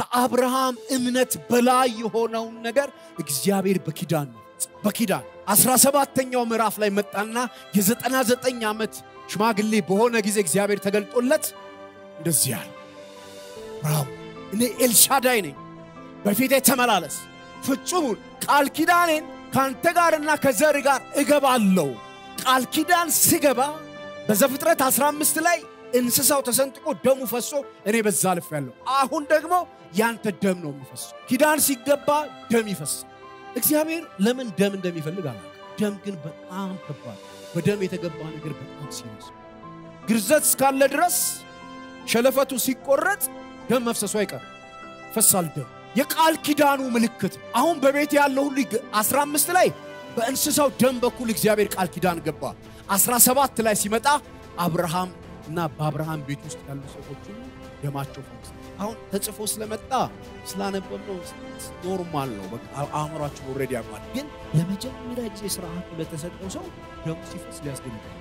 ከአብርሃም እምነት በላይ የሆነውን ነገር እግዚአብሔር በኪዳን በኪዳን አስራ ሰባተኛው ምዕራፍ ላይ መጣና የዘጠና ዘጠኝ ዓመት ሽማግሌ በሆነ ጊዜ እግዚአብሔር ተገልጦለት እንደዚህ አለ አብርሃም እኔ ኤልሻዳይ ነኝ በፊቴ ተመላለስ ፍጹሙን ቃል ኪዳኔን ከአንተ ጋርና ከዘር ጋር እገባለሁ ቃል ኪዳን ስገባ በዘፍጥረት 15 ላይ እንስሳው ተሰንጥቆ ደሙ ፈሶ እኔ በዛ ያለሁ አሁን ደግሞ ያንተ ደም ነው የሚፈሱ ኪዳን ሲገባ ደም ይፈሳል። እግዚአብሔር ለምን ደም እንደሚፈልግ አላውቅም። ደም ግን በጣም ከባድ፣ በደም የተገባ ነገር በጣም ሲሪየስ። ግርዘት እስካለ ድረስ ሸለፈቱ ሲቆረጥ ደም መፍሰሱ አይቀርም። ፈሳል ደም የቃል ኪዳኑ ምልክት። አሁን በቤት ያለው ሁሉ 15 ላይ በእንስሳው ደም በኩል እግዚአብሔር ቃል ኪዳን ገባ። 17 ላይ ሲመጣ አብርሃም እና በአብርሃም ቤት ውስጥ ያሉ ሰዎች ደማቸው ፈሰ አሁን ተጽፎ ስለመጣ ስላነበብነው ኖርማል ነው። በቃ ኦልሬዲ ያውቃል። ግን ለመጀመሪያ ጊዜ ስርዓቱ ለተሰጠው ሰው ደሙ ሲፈስ ሊያስደንቃል።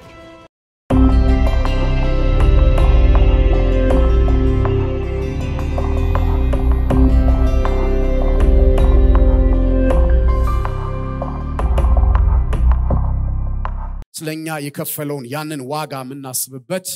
ስለኛ የከፈለውን ያንን ዋጋ የምናስብበት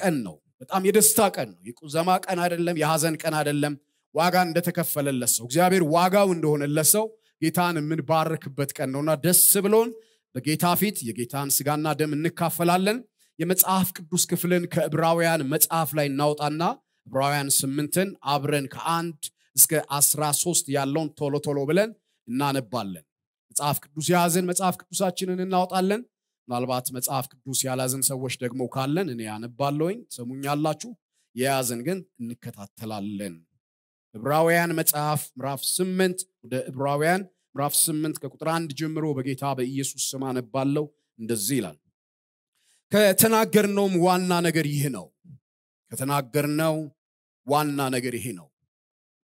ቀን ነው። በጣም የደስታ ቀን ነው። የቁዘማ ቀን አይደለም። የሐዘን ቀን አይደለም። ዋጋ እንደተከፈለለት ሰው እግዚአብሔር ዋጋው እንደሆነለት ሰው ጌታን የምንባርክበት ቀን ነውና ደስ ብሎን በጌታ ፊት የጌታን ስጋና ደም እንካፈላለን። የመጽሐፍ ቅዱስ ክፍልን ከዕብራውያን መጽሐፍ ላይ እናውጣና ዕብራውያን ስምንትን አብረን ከአንድ እስከ አስራ ሶስት ያለውን ቶሎ ቶሎ ብለን እናነባለን። መጽሐፍ ቅዱስ የያዘን መጽሐፍ ቅዱሳችንን እናወጣለን። ምናልባት መጽሐፍ ቅዱስ ያላዝን ሰዎች ደግሞ ካለን እኔ ያነባለውኝ ሰሙኛላችሁ። የያዝን ግን እንከታተላለን። ዕብራውያን መጽሐፍ ምራፍ ስምንት ወደ ዕብራውያን ምዕራፍ ስምንት ከቁጥር አንድ ጀምሮ በጌታ በኢየሱስ ስም አነባለው። እንደዚህ ይላል። ከተናገርነውም ዋና ነገር ይህ ነው። ከተናገርነው ዋና ነገር ይሄ ነው።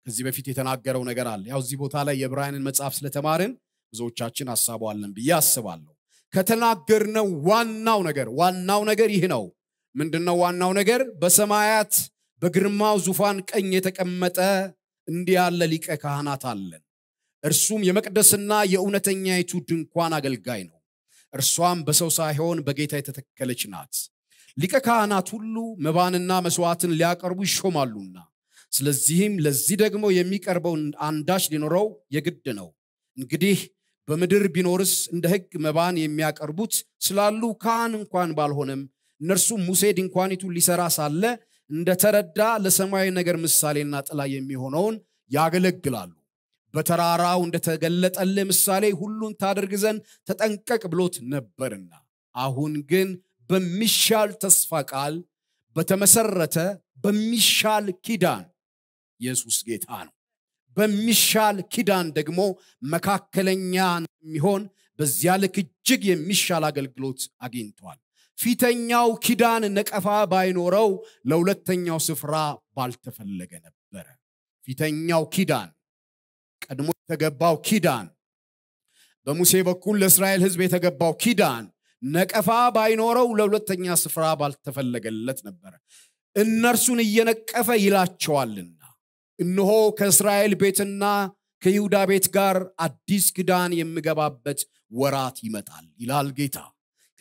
ከዚህ በፊት የተናገረው ነገር አለ። ያው እዚህ ቦታ ላይ የብራያንን መጽሐፍ ስለተማርን ብዙዎቻችን አሳበዋለን ብዬ አስባለሁ። ከተናገርነው ዋናው ነገር ዋናው ነገር ይህ ነው ምንድነው ዋናው ነገር በሰማያት በግርማው ዙፋን ቀኝ የተቀመጠ እንዲህ ያለ ሊቀ ካህናት አለን እርሱም የመቅደስና የእውነተኛይቱ ድንኳን አገልጋይ ነው እርሷም በሰው ሳይሆን በጌታ የተተከለች ናት ሊቀ ካህናት ሁሉ መባንና መስዋዕትን ሊያቀርቡ ይሾማሉና ስለዚህም ለዚህ ደግሞ የሚቀርበው አንዳች ሊኖረው የግድ ነው እንግዲህ በምድር ቢኖርስ እንደ ህግ መባን የሚያቀርቡት ስላሉ ካህን እንኳን ባልሆነም እነርሱም ሙሴ ድንኳኒቱን ሊሰራ ሳለ እንደተረዳ ለሰማያዊ ነገር ምሳሌና ጥላ የሚሆነውን ያገለግላሉ በተራራው እንደተገለጠለ ምሳሌ ሁሉን ታደርግ ዘንድ ተጠንቀቅ ብሎት ነበርና አሁን ግን በሚሻል ተስፋ ቃል በተመሰረተ በሚሻል ኪዳን ኢየሱስ ጌታ ነው በሚሻል ኪዳን ደግሞ መካከለኛ የሚሆን በዚያ ልክ እጅግ የሚሻል አገልግሎት አግኝቷል። ፊተኛው ኪዳን ነቀፋ ባይኖረው ለሁለተኛው ስፍራ ባልተፈለገ ነበረ። ፊተኛው ኪዳን ቀድሞ የተገባው ኪዳን በሙሴ በኩል ለእስራኤል ህዝብ የተገባው ኪዳን ነቀፋ ባይኖረው ለሁለተኛ ስፍራ ባልተፈለገለት ነበረ። እነርሱን እየነቀፈ ይላቸዋልን እነሆ ከእስራኤል ቤትና ከይሁዳ ቤት ጋር አዲስ ኪዳን የምገባበት ወራት ይመጣል ይላል ጌታ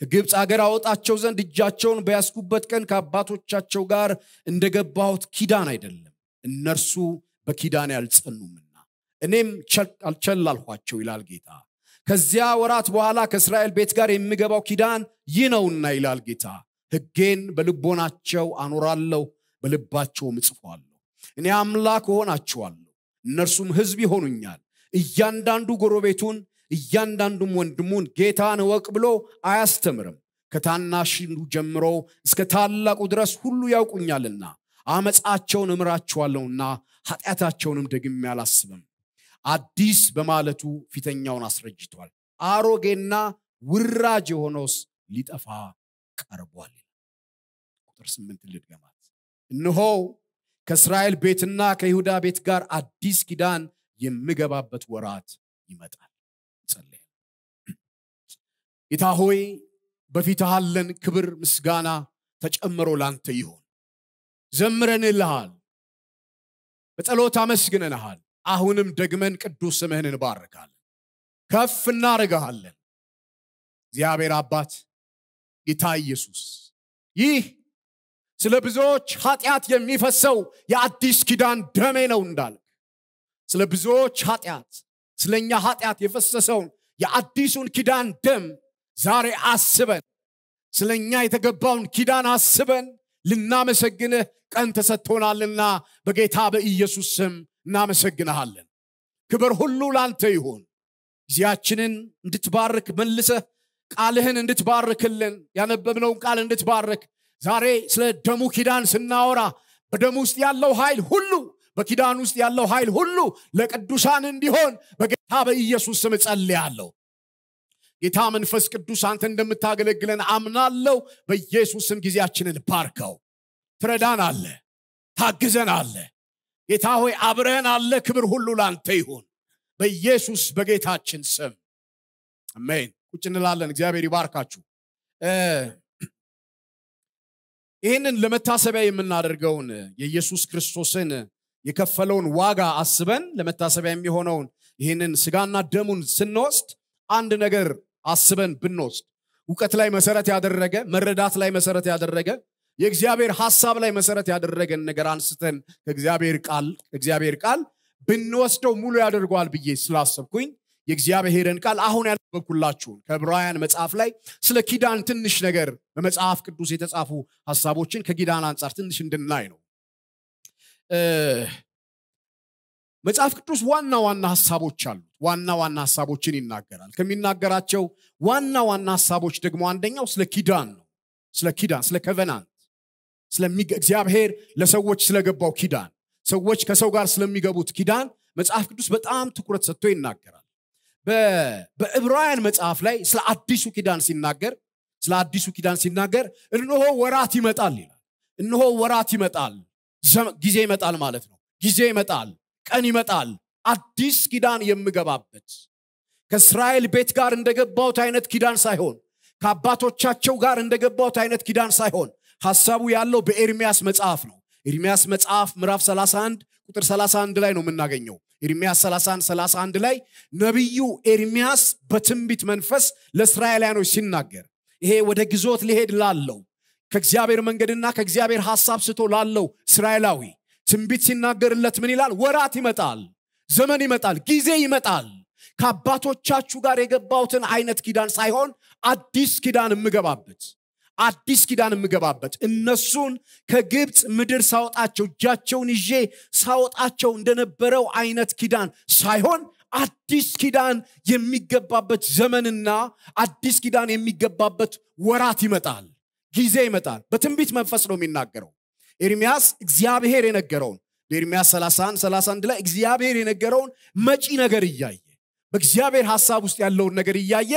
ከግብፅ አገር አወጣቸው ዘንድ እጃቸውን በያስኩበት ቀን ከአባቶቻቸው ጋር እንደገባሁት ኪዳን አይደለም እነርሱ በኪዳን ያልጸኑምና እኔም አልቸላልኋቸው ይላል ጌታ ከዚያ ወራት በኋላ ከእስራኤል ቤት ጋር የሚገባው ኪዳን ይህ ነውና ይላል ጌታ ህጌን በልቦናቸው አኖራለሁ በልባቸውም እጽፏል እኔ አምላክ እሆናችኋለሁ እነርሱም ህዝብ ይሆኑኛል እያንዳንዱ ጎረቤቱን እያንዳንዱም ወንድሙን ጌታን እወቅ ብሎ አያስተምርም ከታናሽሉ ጀምሮ እስከ ታላቁ ድረስ ሁሉ ያውቁኛልና አመፃቸውን እምራችኋለሁና ኃጢአታቸውንም ደግሜ አላስብም አዲስ በማለቱ ፊተኛውን አስረጅቷል አሮጌና ውራጅ የሆነውስ ሊጠፋ ቀርቧል ቁጥር ስምንት ልድገማት እንሆ ከእስራኤል ቤትና ከይሁዳ ቤት ጋር አዲስ ኪዳን የምገባበት ወራት ይመጣል። ጌታ ሆይ በፊትሃለን ክብር፣ ምስጋና ተጨምሮ ላንተ ይሁን። ዘምረንልሃል፣ በጸሎት አመስግነንሃል። አሁንም ደግመን ቅዱስ ስምህን እንባርካለን፣ ከፍ እናርግሃለን እግዚአብሔር አባት ጌታ ኢየሱስ ይህ ስለ ብዙዎች ኃጢአት የሚፈሰው የአዲስ ኪዳን ደሜ ነው እንዳለ ስለ ብዙዎች ኃጢአት ስለ እኛ ኃጢአት የፈሰሰውን የአዲሱን ኪዳን ደም ዛሬ አስበን ስለ እኛ የተገባውን ኪዳን አስበን ልናመሰግንህ ቀን ተሰጥቶናልና በጌታ በኢየሱስ ስም እናመሰግንሃለን ክብር ሁሉ ላንተ ይሁን ጊዜያችንን እንድትባርክ መልሰህ ቃልህን እንድትባርክልን ያነበብነውን ቃል እንድትባርክ ዛሬ ስለ ደሙ ኪዳን ስናወራ በደሙ ውስጥ ያለው ኃይል ሁሉ በኪዳን ውስጥ ያለው ኃይል ሁሉ ለቅዱሳን እንዲሆን በጌታ በኢየሱስ ስም እጸልያለሁ። ጌታ መንፈስ ቅዱስ አንተ እንደምታገለግለን አምናለው በኢየሱስም ጊዜያችንን ባርከው። ትረዳን አለ፣ ታግዘን አለ። ጌታ ሆይ አብረን አለ። ክብር ሁሉ ላንተ ይሁን በኢየሱስ በጌታችን ስም አሜን። ቁጭ እንላለን። እግዚአብሔር ይባርካችሁ። ይህንን ለመታሰቢያ የምናደርገውን የኢየሱስ ክርስቶስን የከፈለውን ዋጋ አስበን ለመታሰቢያ የሚሆነውን ይህንን ስጋና ደሙን ስንወስድ አንድ ነገር አስበን ብንወስድ እውቀት ላይ መሰረት ያደረገ መረዳት ላይ መሰረት ያደረገ የእግዚአብሔር ሐሳብ ላይ መሰረት ያደረገን ነገር አንስተን ከእግዚአብሔር ቃል ከእግዚአብሔር ቃል ብንወስደው ሙሉ ያደርገዋል ብዬ ስላሰብኩኝ የእግዚአብሔርን ቃል አሁን ያነበብኩላችሁን ከብራውያን መጽሐፍ ላይ ስለ ኪዳን ትንሽ ነገር በመጽሐፍ ቅዱስ የተጻፉ ሀሳቦችን ከኪዳን አንጻር ትንሽ እንድናይ ነው መጽሐፍ ቅዱስ ዋና ዋና ሀሳቦች አሉት ዋና ዋና ሀሳቦችን ይናገራል ከሚናገራቸው ዋና ዋና ሀሳቦች ደግሞ አንደኛው ስለ ኪዳን ነው ስለ ኪዳን ስለ ከቨናንት እግዚአብሔር ለሰዎች ስለገባው ኪዳን ሰዎች ከሰው ጋር ስለሚገቡት ኪዳን መጽሐፍ ቅዱስ በጣም ትኩረት ሰጥቶ ይናገራል በዕብራውያን መጽሐፍ ላይ ስለ አዲሱ ኪዳን ሲናገር ስለ አዲሱ ኪዳን ሲናገር እንሆ ወራት ይመጣል ይላል። እንሆ ወራት ይመጣል፣ ጊዜ ይመጣል ማለት ነው። ጊዜ ይመጣል፣ ቀን ይመጣል፣ አዲስ ኪዳን የምገባበት ከእስራኤል ቤት ጋር እንደገባውት አይነት ኪዳን ሳይሆን ከአባቶቻቸው ጋር እንደገባውት አይነት ኪዳን ሳይሆን ሐሳቡ ያለው በኤርሚያስ መጽሐፍ ነው። ኤርሚያስ መጽሐፍ ምዕራፍ 31 ቁጥር 31 ላይ ነው የምናገኘው። ኤርሚያስ 31 31 ላይ ነቢዩ ኤርሚያስ በትንቢት መንፈስ ለእስራኤልያኖች ሲናገር ይሄ ወደ ግዞት ሊሄድ ላለው ከእግዚአብሔር መንገድና ከእግዚአብሔር ሐሳብ ስቶ ላለው እስራኤላዊ ትንቢት ሲናገርለት ምን ይላል? ወራት ይመጣል፣ ዘመን ይመጣል፣ ጊዜ ይመጣል። ከአባቶቻችሁ ጋር የገባውትን አይነት ኪዳን ሳይሆን አዲስ ኪዳን የምገባበት አዲስ ኪዳን የምገባበት እነሱን ከግብፅ ምድር ሳወጣቸው እጃቸውን ይዤ ሳወጣቸው እንደነበረው አይነት ኪዳን ሳይሆን አዲስ ኪዳን የሚገባበት ዘመንና አዲስ ኪዳን የሚገባበት ወራት ይመጣል ጊዜ ይመጣል በትንቢት መንፈስ ነው የሚናገረው ኤርሚያስ እግዚአብሔር የነገረውን በኤርሚያስ 31 31 ላይ እግዚአብሔር የነገረውን መጪ ነገር እያየ በእግዚአብሔር ሀሳብ ውስጥ ያለውን ነገር እያየ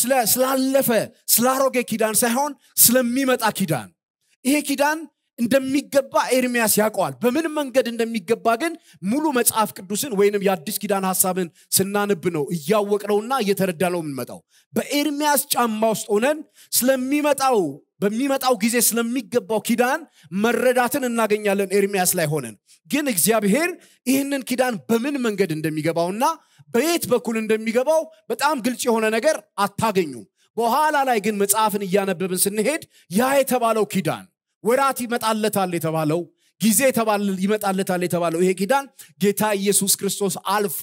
ስላለፈ ስላሮጌ ኪዳን ሳይሆን ስለሚመጣ ኪዳን ይሄ ኪዳን እንደሚገባ ኤርሚያስ ያውቀዋል በምን መንገድ እንደሚገባ ግን ሙሉ መጽሐፍ ቅዱስን ወይንም የአዲስ ኪዳን ሀሳብን ስናንብ ነው እያወቅነውና ነው የምንመጣው በኤርሚያስ ጫማ ውስጥ ሆነን ስለሚመጣው በሚመጣው ጊዜ ስለሚገባው ኪዳን መረዳትን እናገኛለን ኤርሚያስ ላይ ሆነን ግን እግዚአብሔር ይህንን ኪዳን በምን መንገድ እንደሚገባውና በየት በኩል እንደሚገባው በጣም ግልጽ የሆነ ነገር አታገኙም በኋላ ላይ ግን መጽሐፍን እያነበብን ስንሄድ ያ የተባለው ኪዳን ወራት ይመጣለታል የተባለው ጊዜ ይመጣለታል የተባለው ይሄ ኪዳን ጌታ ኢየሱስ ክርስቶስ አልፎ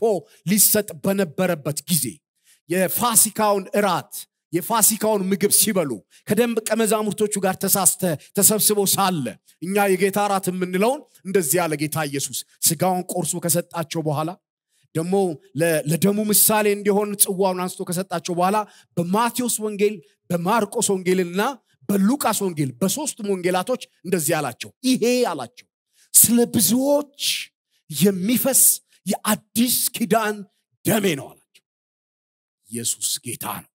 ሊሰጥ በነበረበት ጊዜ የፋሲካውን እራት የፋሲካውን ምግብ ሲበሉ ከደንብ ቀመዛሙርቶቹ ጋር ተሳስተ ተሰብስበው ሳለ እኛ የጌታ እራት የምንለውን እንደዚህ ያለ ጌታ ኢየሱስ ስጋውን ቆርሶ ከሰጣቸው በኋላ ደግሞ ለደሙ ምሳሌ እንዲሆን ጽዋውን አንስቶ ከሰጣቸው በኋላ በማቴዎስ ወንጌል በማርቆስ ወንጌልና በሉቃስ ወንጌል በሶስቱም ወንጌላቶች እንደዚህ አላቸው ይሄ አላቸው ስለ ብዙዎች የሚፈስ የአዲስ ኪዳን ደሜ ነው አላቸው ኢየሱስ ጌታ ነው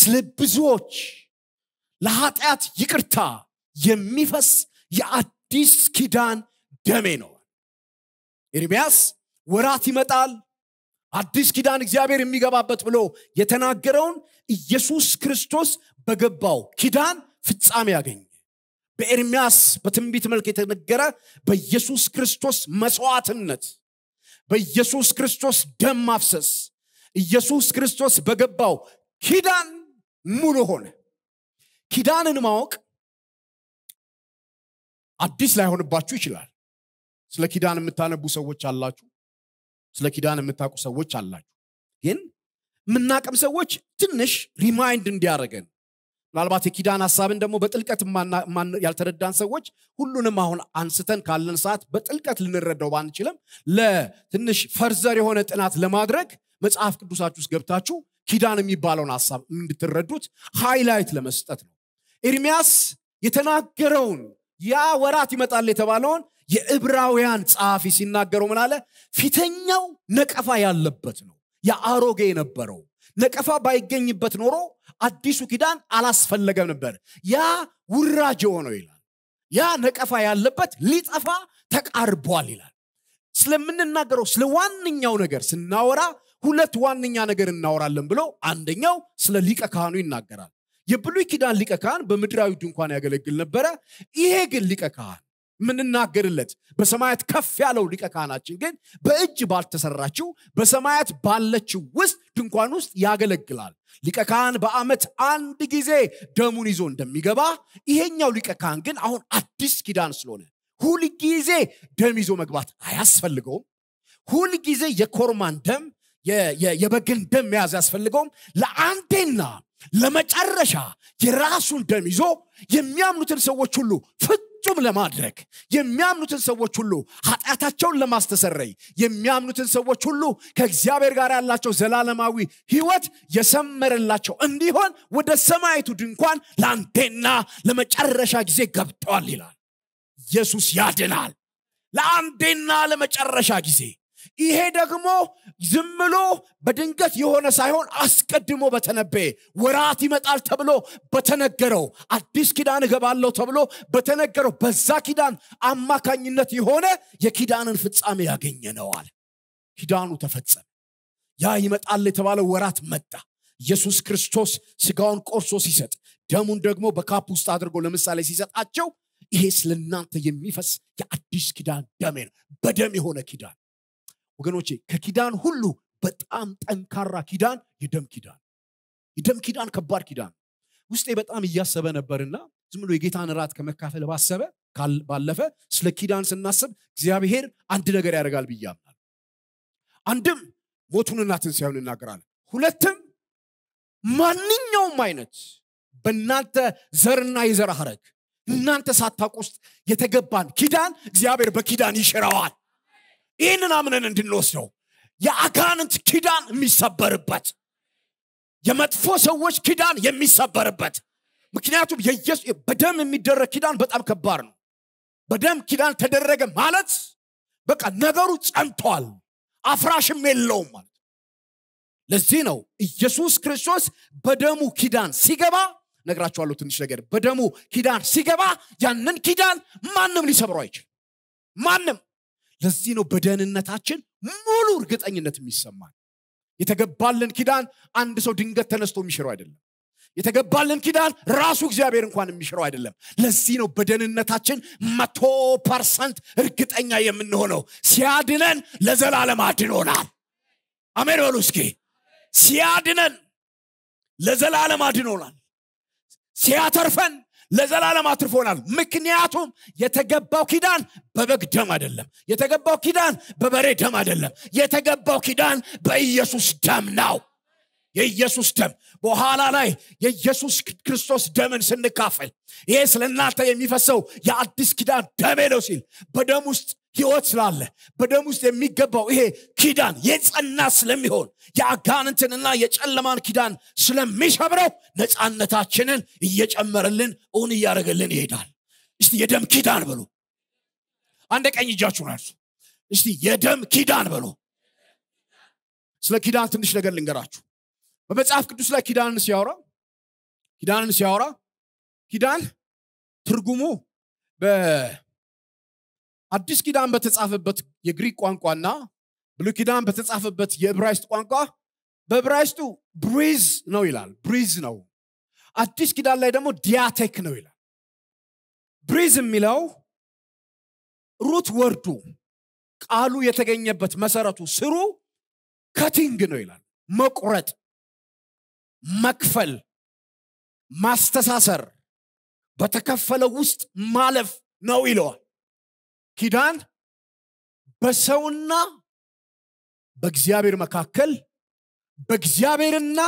ስለ ብዙዎች ለኃጢአት ይቅርታ የሚፈስ የአዲስ ኪዳን ደሜ ነው ኤርሚያስ ወራት ይመጣል አዲስ ኪዳን እግዚአብሔር የሚገባበት ብሎ የተናገረውን ኢየሱስ ክርስቶስ በገባው ኪዳን ፍጻሜ ያገኘ በኤርሚያስ በትንቢት መልክ የተነገረ በኢየሱስ ክርስቶስ መስዋዕትነት በኢየሱስ ክርስቶስ ደም ማፍሰስ ኢየሱስ ክርስቶስ በገባው ኪዳን ሙሉ ሆነ ኪዳንን ማወቅ አዲስ ላይሆንባችሁ ይችላል ስለ ኪዳን የምታነቡ ሰዎች አላችሁ ስለ ኪዳን የምታውቁ ሰዎች አላችሁ ግን የምናቅም ሰዎች ትንሽ ሪማይንድ እንዲያደረገን ምናልባት የኪዳን ሀሳብን ደግሞ በጥልቀት ያልተረዳን ሰዎች ሁሉንም አሁን አንስተን ካለን ሰዓት በጥልቀት ልንረዳው ባንችልም ለትንሽ ፈርዘር የሆነ ጥናት ለማድረግ መጽሐፍ ቅዱሳችሁ ውስጥ ገብታችሁ ኪዳን የሚባለውን ሀሳብ እንድትረዱት ሃይላይት ለመስጠት ነው ኤርሚያስ የተናገረውን ያ ወራት ይመጣል የተባለውን የዕብራውያን ጸሐፊ ሲናገረው ምን አለ? ፊተኛው ነቀፋ ያለበት ነው። የአሮጌ የነበረው ነቀፋ ባይገኝበት ኖሮ አዲሱ ኪዳን አላስፈለገም ነበር። ያ ውራጅ የሆነው ይላል። ያ ነቀፋ ያለበት ሊጠፋ ተቃርቧል ይላል። ስለምንናገረው ስለ ዋነኛው ነገር ስናወራ ሁለት ዋነኛ ነገር እናወራለን ብሎ አንደኛው ስለ ሊቀ ካህኑ ይናገራል። የብሉይ ኪዳን ሊቀ ካህን በምድራዊ ድንኳን ያገለግል ነበረ። ይሄ ግን ሊቀ ካህን ምንናገርለት በሰማያት ከፍ ያለው ሊቀ ካህናችን ግን በእጅ ባልተሰራችው በሰማያት ባለችው ውስጥ ድንኳን ውስጥ ያገለግላል ሊቀ ካህን በአመት አንድ ጊዜ ደሙን ይዞ እንደሚገባ ይሄኛው ሊቀ ካህን ግን አሁን አዲስ ኪዳን ስለሆነ ሁል ጊዜ ደም ይዞ መግባት አያስፈልገውም ሁል ጊዜ የኮርማን ደም የበግን ደም መያዝ ያስፈልገውም ለአንዴና ለመጨረሻ የራሱን ደም ይዞ የሚያምኑትን ሰዎች ሁሉ ፍት ፍጹም ለማድረግ የሚያምኑትን ሰዎች ሁሉ ኃጢአታቸውን ለማስተሰረይ የሚያምኑትን ሰዎች ሁሉ ከእግዚአብሔር ጋር ያላቸው ዘላለማዊ ህይወት የሰመረላቸው እንዲሆን ወደ ሰማይቱ ድንኳን ለአንዴና ለመጨረሻ ጊዜ ገብተዋል ይላል ኢየሱስ ያድናል ለአንዴና ለመጨረሻ ጊዜ ይሄ ደግሞ ዝም ብሎ በድንገት የሆነ ሳይሆን አስቀድሞ በተነበየ ወራት ይመጣል ተብሎ በተነገረው አዲስ ኪዳን እገባለሁ ተብሎ በተነገረው በዛ ኪዳን አማካኝነት የሆነ የኪዳንን ፍጻሜ ያገኘ ነዋል። ኪዳኑ ተፈጸመ። ያ ይመጣል የተባለው ወራት መጣ። ኢየሱስ ክርስቶስ ስጋውን ቆርሶ ሲሰጥ ደሙን ደግሞ በካፕ ውስጥ አድርጎ ለምሳሌ ሲሰጣቸው ይሄ ስለናንተ የሚፈስ የአዲስ ኪዳን ደሜ ነው። በደም የሆነ ኪዳን ወገኖቼ ከኪዳን ሁሉ በጣም ጠንካራ ኪዳን የደም ኪዳን የደም ኪዳን ከባድ ኪዳን ውስጤ በጣም እያሰበ ነበርና ዝም ብሎ የጌታን ራት ከመካፈል ባሰበ ባለፈ ስለ ኪዳን ስናስብ እግዚአብሔር አንድ ነገር ያደርጋል ብዬ አምናል አንድም ሞቱንና ትንሣኤውን እናገራለን ሁለትም ማንኛውም አይነት በእናንተ ዘርና የዘር ሀረግ እናንተ ሳታቅ ውስጥ የተገባን ኪዳን እግዚአብሔር በኪዳን ይሽረዋል ይህንን አምነን እንድንወስደው የአጋንንት ኪዳን የሚሰበርበት የመጥፎ ሰዎች ኪዳን የሚሰበርበት ምክንያቱም በደም የሚደረግ ኪዳን በጣም ከባድ ነው በደም ኪዳን ተደረገ ማለት በቃ ነገሩ ጸንቷል አፍራሽም የለውም ማለት ለዚህ ነው ኢየሱስ ክርስቶስ በደሙ ኪዳን ሲገባ ነግራችኋለሁ ትንሽ ነገር በደሙ ኪዳን ሲገባ ያንን ኪዳን ማንም ሊሰብረው አይችል ማንም ለዚህ ነው በደህንነታችን ሙሉ እርግጠኝነት የሚሰማል የተገባልን ኪዳን አንድ ሰው ድንገት ተነስቶ የሚሽረው አይደለም። የተገባልን ኪዳን ራሱ እግዚአብሔር እንኳን የሚሽረው አይደለም። ለዚህ ነው በደህንነታችን መቶ ፐርሰንት እርግጠኛ የምንሆነው። ሲያድነን ለዘላለም አድኖናል። አሜን በሉ እስኪ። ሲያድነን ለዘላለም አድኖናል። ሲያተርፈን ለዘላለም አትርፎናል ምክንያቱም የተገባው ኪዳን በበግ ደም አይደለም የተገባው ኪዳን በበሬ ደም አይደለም የተገባው ኪዳን በኢየሱስ ደም ነው የኢየሱስ ደም በኋላ ላይ የኢየሱስ ክርስቶስ ደምን ስንካፈል ይሄ ስለ እናንተ የሚፈሰው የአዲስ ኪዳን ደሜ ነው ሲል በደም ውስጥ ህይወት ስላለ በደም ውስጥ የሚገባው ይሄ ኪዳን የጸና ስለሚሆን የአጋንንትንና የጨለማን ኪዳን ስለሚሰብረው ነፃነታችንን እየጨመረልን እውን እያደረገልን ይሄዳል እስቲ የደም ኪዳን ብሎ አንድ ቀኝ እጃችሁ አርሱ እስቲ የደም ኪዳን በሉ ስለ ኪዳን ትንሽ ነገር ልንገራችሁ በመጽሐፍ ቅዱስ ላይ ኪዳንን ሲያወራ ኪዳንን ሲያወራ ኪዳን ትርጉሙ በአዲስ ኪዳን በተጻፈበት የግሪክ ቋንቋና ብሉ ኪዳን በተጻፈበት የዕብራይስጥ ቋንቋ በዕብራይስጡ ብሪዝ ነው ይላል ብሪዝ ነው አዲስ ኪዳን ላይ ደግሞ ዲያቴክ ነው ይላል ብሪዝ የሚለው ሩት ወርዱ ቃሉ የተገኘበት መሰረቱ ስሩ ከቲንግ ነው ይላል መቁረጥ መክፈል፣ ማስተሳሰር፣ በተከፈለው ውስጥ ማለፍ ነው ይለዋል። ኪዳን በሰውና በእግዚአብሔር መካከል በእግዚአብሔርና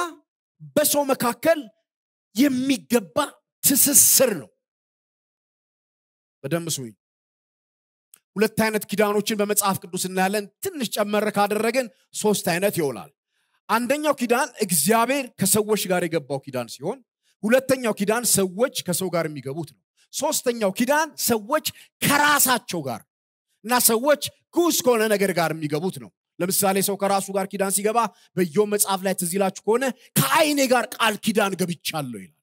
በሰው መካከል የሚገባ ትስስር ነው። በደንብ ስሙኝ። ሁለት አይነት ኪዳኖችን በመጽሐፍ ቅዱስ እናያለን። ትንሽ ጨመረ ካደረግን ሶስት አይነት ይውላል። አንደኛው ኪዳን እግዚአብሔር ከሰዎች ጋር የገባው ኪዳን ሲሆን ሁለተኛው ኪዳን ሰዎች ከሰው ጋር የሚገቡት ነው ሶስተኛው ኪዳን ሰዎች ከራሳቸው ጋር እና ሰዎች ጉስ ከሆነ ነገር ጋር የሚገቡት ነው ለምሳሌ ሰው ከራሱ ጋር ኪዳን ሲገባ በየ መጽሐፍ ላይ ትዚላችሁ ከሆነ ከአይኔ ጋር ቃል ኪዳን ገብቻለሁ ይላል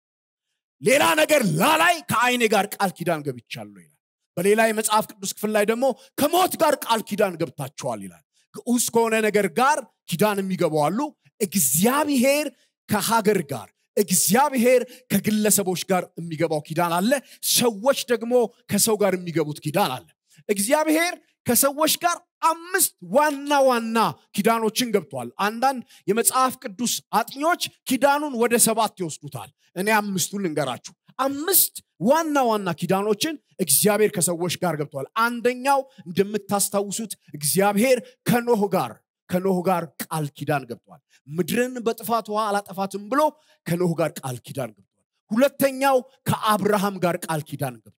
ሌላ ነገር ላላይ ከአይኔ ጋር ቃል ኪዳን ገብቻለሁ ይላል በሌላ የመጽሐፍ ቅዱስ ክፍል ላይ ደግሞ ከሞት ጋር ቃል ኪዳን ገብታቸዋል ይላል ግዑዝ ከሆነ ነገር ጋር ኪዳን የሚገቡ አሉ እግዚአብሔር ከሀገር ጋር እግዚአብሔር ከግለሰቦች ጋር የሚገባው ኪዳን አለ ሰዎች ደግሞ ከሰው ጋር የሚገቡት ኪዳን አለ እግዚአብሔር ከሰዎች ጋር አምስት ዋና ዋና ኪዳኖችን ገብቷል አንዳንድ የመጽሐፍ ቅዱስ አጥኞች ኪዳኑን ወደ ሰባት ይወስዱታል እኔ አምስቱን ልንገራችሁ አምስት ዋና ዋና ኪዳኖችን እግዚአብሔር ከሰዎች ጋር ገብተዋል አንደኛው እንደምታስታውሱት እግዚአብሔር ከኖህ ጋር ከኖህ ጋር ቃል ኪዳን ገብቷል። ምድርን በጥፋት ውሃ አላጠፋትም ብሎ ከኖህ ጋር ቃል ኪዳን ገብቷል። ሁለተኛው ከአብርሃም ጋር ቃል ኪዳን ገብቷል።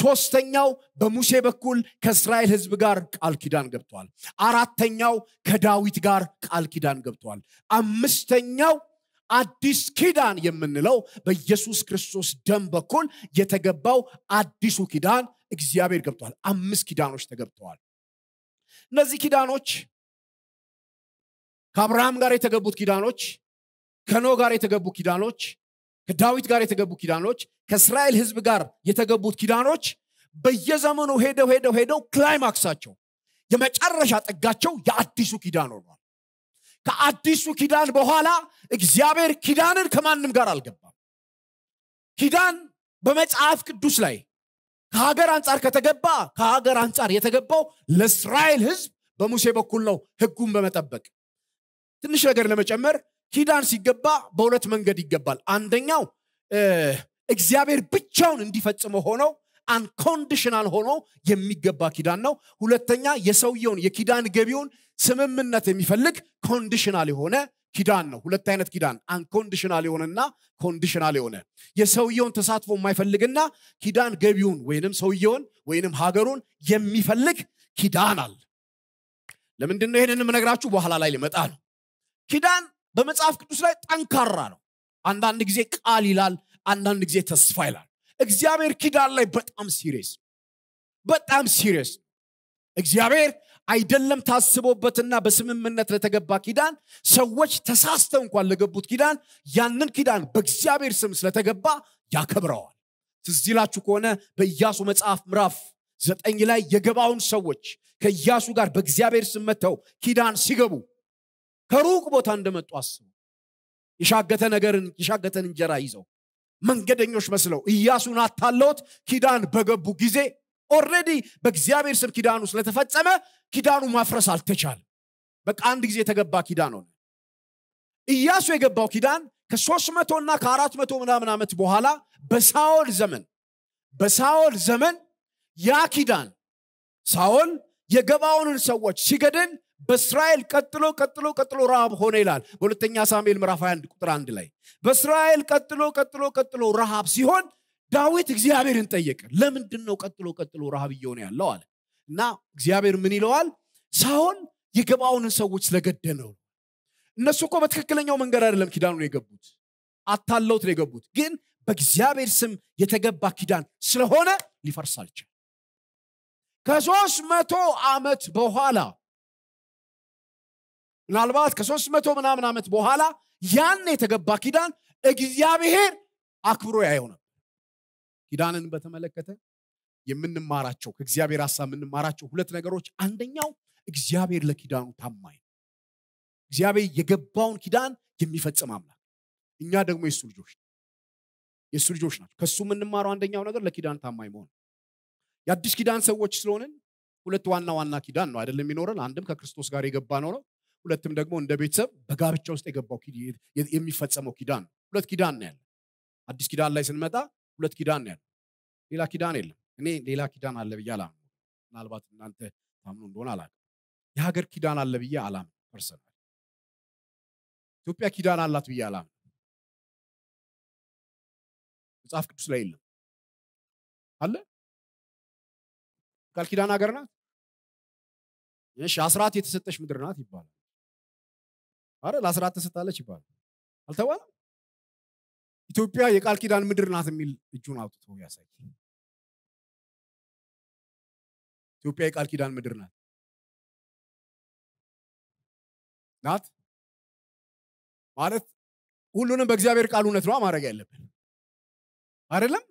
ሶስተኛው በሙሴ በኩል ከእስራኤል ህዝብ ጋር ቃል ኪዳን ገብቷል። አራተኛው ከዳዊት ጋር ቃል ኪዳን ገብቷል። አምስተኛው አዲስ ኪዳን የምንለው በኢየሱስ ክርስቶስ ደም በኩል የተገባው አዲሱ ኪዳን እግዚአብሔር ገብቷል። አምስት ኪዳኖች ተገብተዋል። እነዚህ ኪዳኖች ከአብርሃም ጋር የተገቡት ኪዳኖች ከኖ ጋር የተገቡ ኪዳኖች ከዳዊት ጋር የተገቡ ኪዳኖች ከእስራኤል ህዝብ ጋር የተገቡት ኪዳኖች በየዘመኑ ሄደው ሄደው ሄደው ክላይማክሳቸው የመጨረሻ ጥጋቸው የአዲሱ ኪዳን ሆኗል ከአዲሱ ኪዳን በኋላ እግዚአብሔር ኪዳንን ከማንም ጋር አልገባም ኪዳን በመጽሐፍ ቅዱስ ላይ ከሀገር አንጻር ከተገባ ከሀገር አንጻር የተገባው ለእስራኤል ህዝብ በሙሴ በኩል ነው ህጉን በመጠበቅ ትንሽ ነገር ለመጨመር ኪዳን ሲገባ በሁለት መንገድ ይገባል አንደኛው እግዚአብሔር ብቻውን እንዲፈጽመው ሆነው አንኮንዲሽናል ሆኖ የሚገባ ኪዳን ነው ሁለተኛ የሰውየውን የኪዳን ገቢውን ስምምነት የሚፈልግ ኮንዲሽናል የሆነ ኪዳን ነው ሁለት አይነት ኪዳን አንኮንዲሽናል የሆነና ኮንዲሽናል የሆነ የሰውየውን ተሳትፎ የማይፈልግና ኪዳን ገቢውን ወይንም ሰውየውን ወይንም ሀገሩን የሚፈልግ ኪዳን አለ ይህንን የምነግራችሁ በኋላ ላይ ልመጣ ነው ኪዳን በመጽሐፍ ቅዱስ ላይ ጠንካራ ነው። አንዳንድ ጊዜ ቃል ይላል፣ አንዳንድ ጊዜ ተስፋ ይላል። እግዚአብሔር ኪዳን ላይ በጣም ሲሪየስ በጣም ሲሪየስ እግዚአብሔር አይደለም ታስቦበትና በስምምነት ለተገባ ኪዳን ሰዎች ተሳስተው እንኳን ለገቡት ኪዳን ያንን ኪዳን በእግዚአብሔር ስም ስለተገባ ያከብረዋል ትዝላችሁ ከሆነ በኢያሱ መጽሐፍ ምዕራፍ ዘጠኝ ላይ የገባውን ሰዎች ከኢያሱ ጋር በእግዚአብሔር ስም መጥተው ኪዳን ሲገቡ ከሩቅ ቦታ እንደመጡ አስቡ የሻገተ ነገርን የሻገተን እንጀራ ይዘው መንገደኞች መስለው እያሱን አታለውት ኪዳን በገቡ ጊዜ ኦረዲ በእግዚአብሔር ስም ኪዳኑ ስለተፈጸመ ኪዳኑ ማፍረስ አልተቻለ በቃ አንድ ጊዜ የተገባ ኪዳን ሆነ እያሱ የገባው ኪዳን ከሶስት መቶ እና ከአራት መቶ ምናምን ዓመት በኋላ በሳኦል ዘመን በሳኦል ዘመን ያ ኪዳን ሳኦል የገባውንን ሰዎች ሲገድል በእስራኤል ቀጥሎ ቀጥሎ ቀጥሎ ረሃብ ሆነ ይላል በሁለተኛ ሳሙኤል ምዕራፍ 21 ቁጥር 1 ላይ በእስራኤል ቀጥሎ ቀጥሎ ቀጥሎ ረሃብ ሲሆን ዳዊት እግዚአብሔርን ጠየቀ ለምንድን ነው ቀጥሎ ቀጥሎ ረሃብ እየሆነ ያለው አለ እና እግዚአብሔር ምን ይለዋል ሳሆን የገባውንን ሰዎች ስለገደለው እነሱ እኮ በትክክለኛው መንገድ አይደለም ኪዳኑን የገቡት አታለውት ነው የገቡት ግን በእግዚአብሔር ስም የተገባ ኪዳን ስለሆነ ሊፈርስ አልቻል ከሶስት መቶ ዓመት በኋላ ምናልባት ከሶስት መቶ ምናምን ዓመት በኋላ ያን የተገባ ኪዳን እግዚአብሔር አክብሮ ያየው ነበር ኪዳንን በተመለከተ የምንማራቸው ከእግዚአብሔር ሀሳብ የምንማራቸው ሁለት ነገሮች አንደኛው እግዚአብሔር ለኪዳኑ ታማኝ ነው እግዚአብሔር የገባውን ኪዳን የሚፈጽም አምላክ እኛ ደግሞ የእሱ ልጆች የእሱ ልጆች ናቸው ከእሱ የምንማረው አንደኛው ነገር ለኪዳን ታማኝ መሆን የአዲስ ኪዳን ሰዎች ስለሆንን ሁለት ዋና ዋና ኪዳን ነው አይደለም የሚኖረን አንድም ከክርስቶስ ጋር የገባ ነው ነው ሁለትም ደግሞ እንደ ቤተሰብ በጋብቻ ውስጥ የገባው የሚፈጸመው ኪዳን ሁለት ኪዳን ነው ያለ አዲስ ኪዳን ላይ ስንመጣ ሁለት ኪዳን ነው ያለ ሌላ ኪዳን የለም እኔ ሌላ ኪዳን አለ ብዬ አላም ምናልባት እናንተ ታምኑ እንደሆነ አላ የሀገር ኪዳን አለ ብዬ አላም ፐርሰናል ኢትዮጵያ ኪዳን አላት ብዬ አላም መጽሐፍ ቅዱስ ላይ የለም አለ ቃል ኪዳን ሀገር ናት እሺ አስራት የተሰጠች ምድር ናት ይባላል አረ ለአስራት ትሰጣለች ይባላል አልተባለም ኢትዮጵያ የቃል ኪዳን ምድር ናት የሚል እጁን አውጥቶ ያሳይ ኢትዮጵያ የቃል ኪዳን ምድር ናት ናት ማለት ሁሉንም በእግዚአብሔር ቃል እውነት ነው ማድረግ ያለብን አይደለም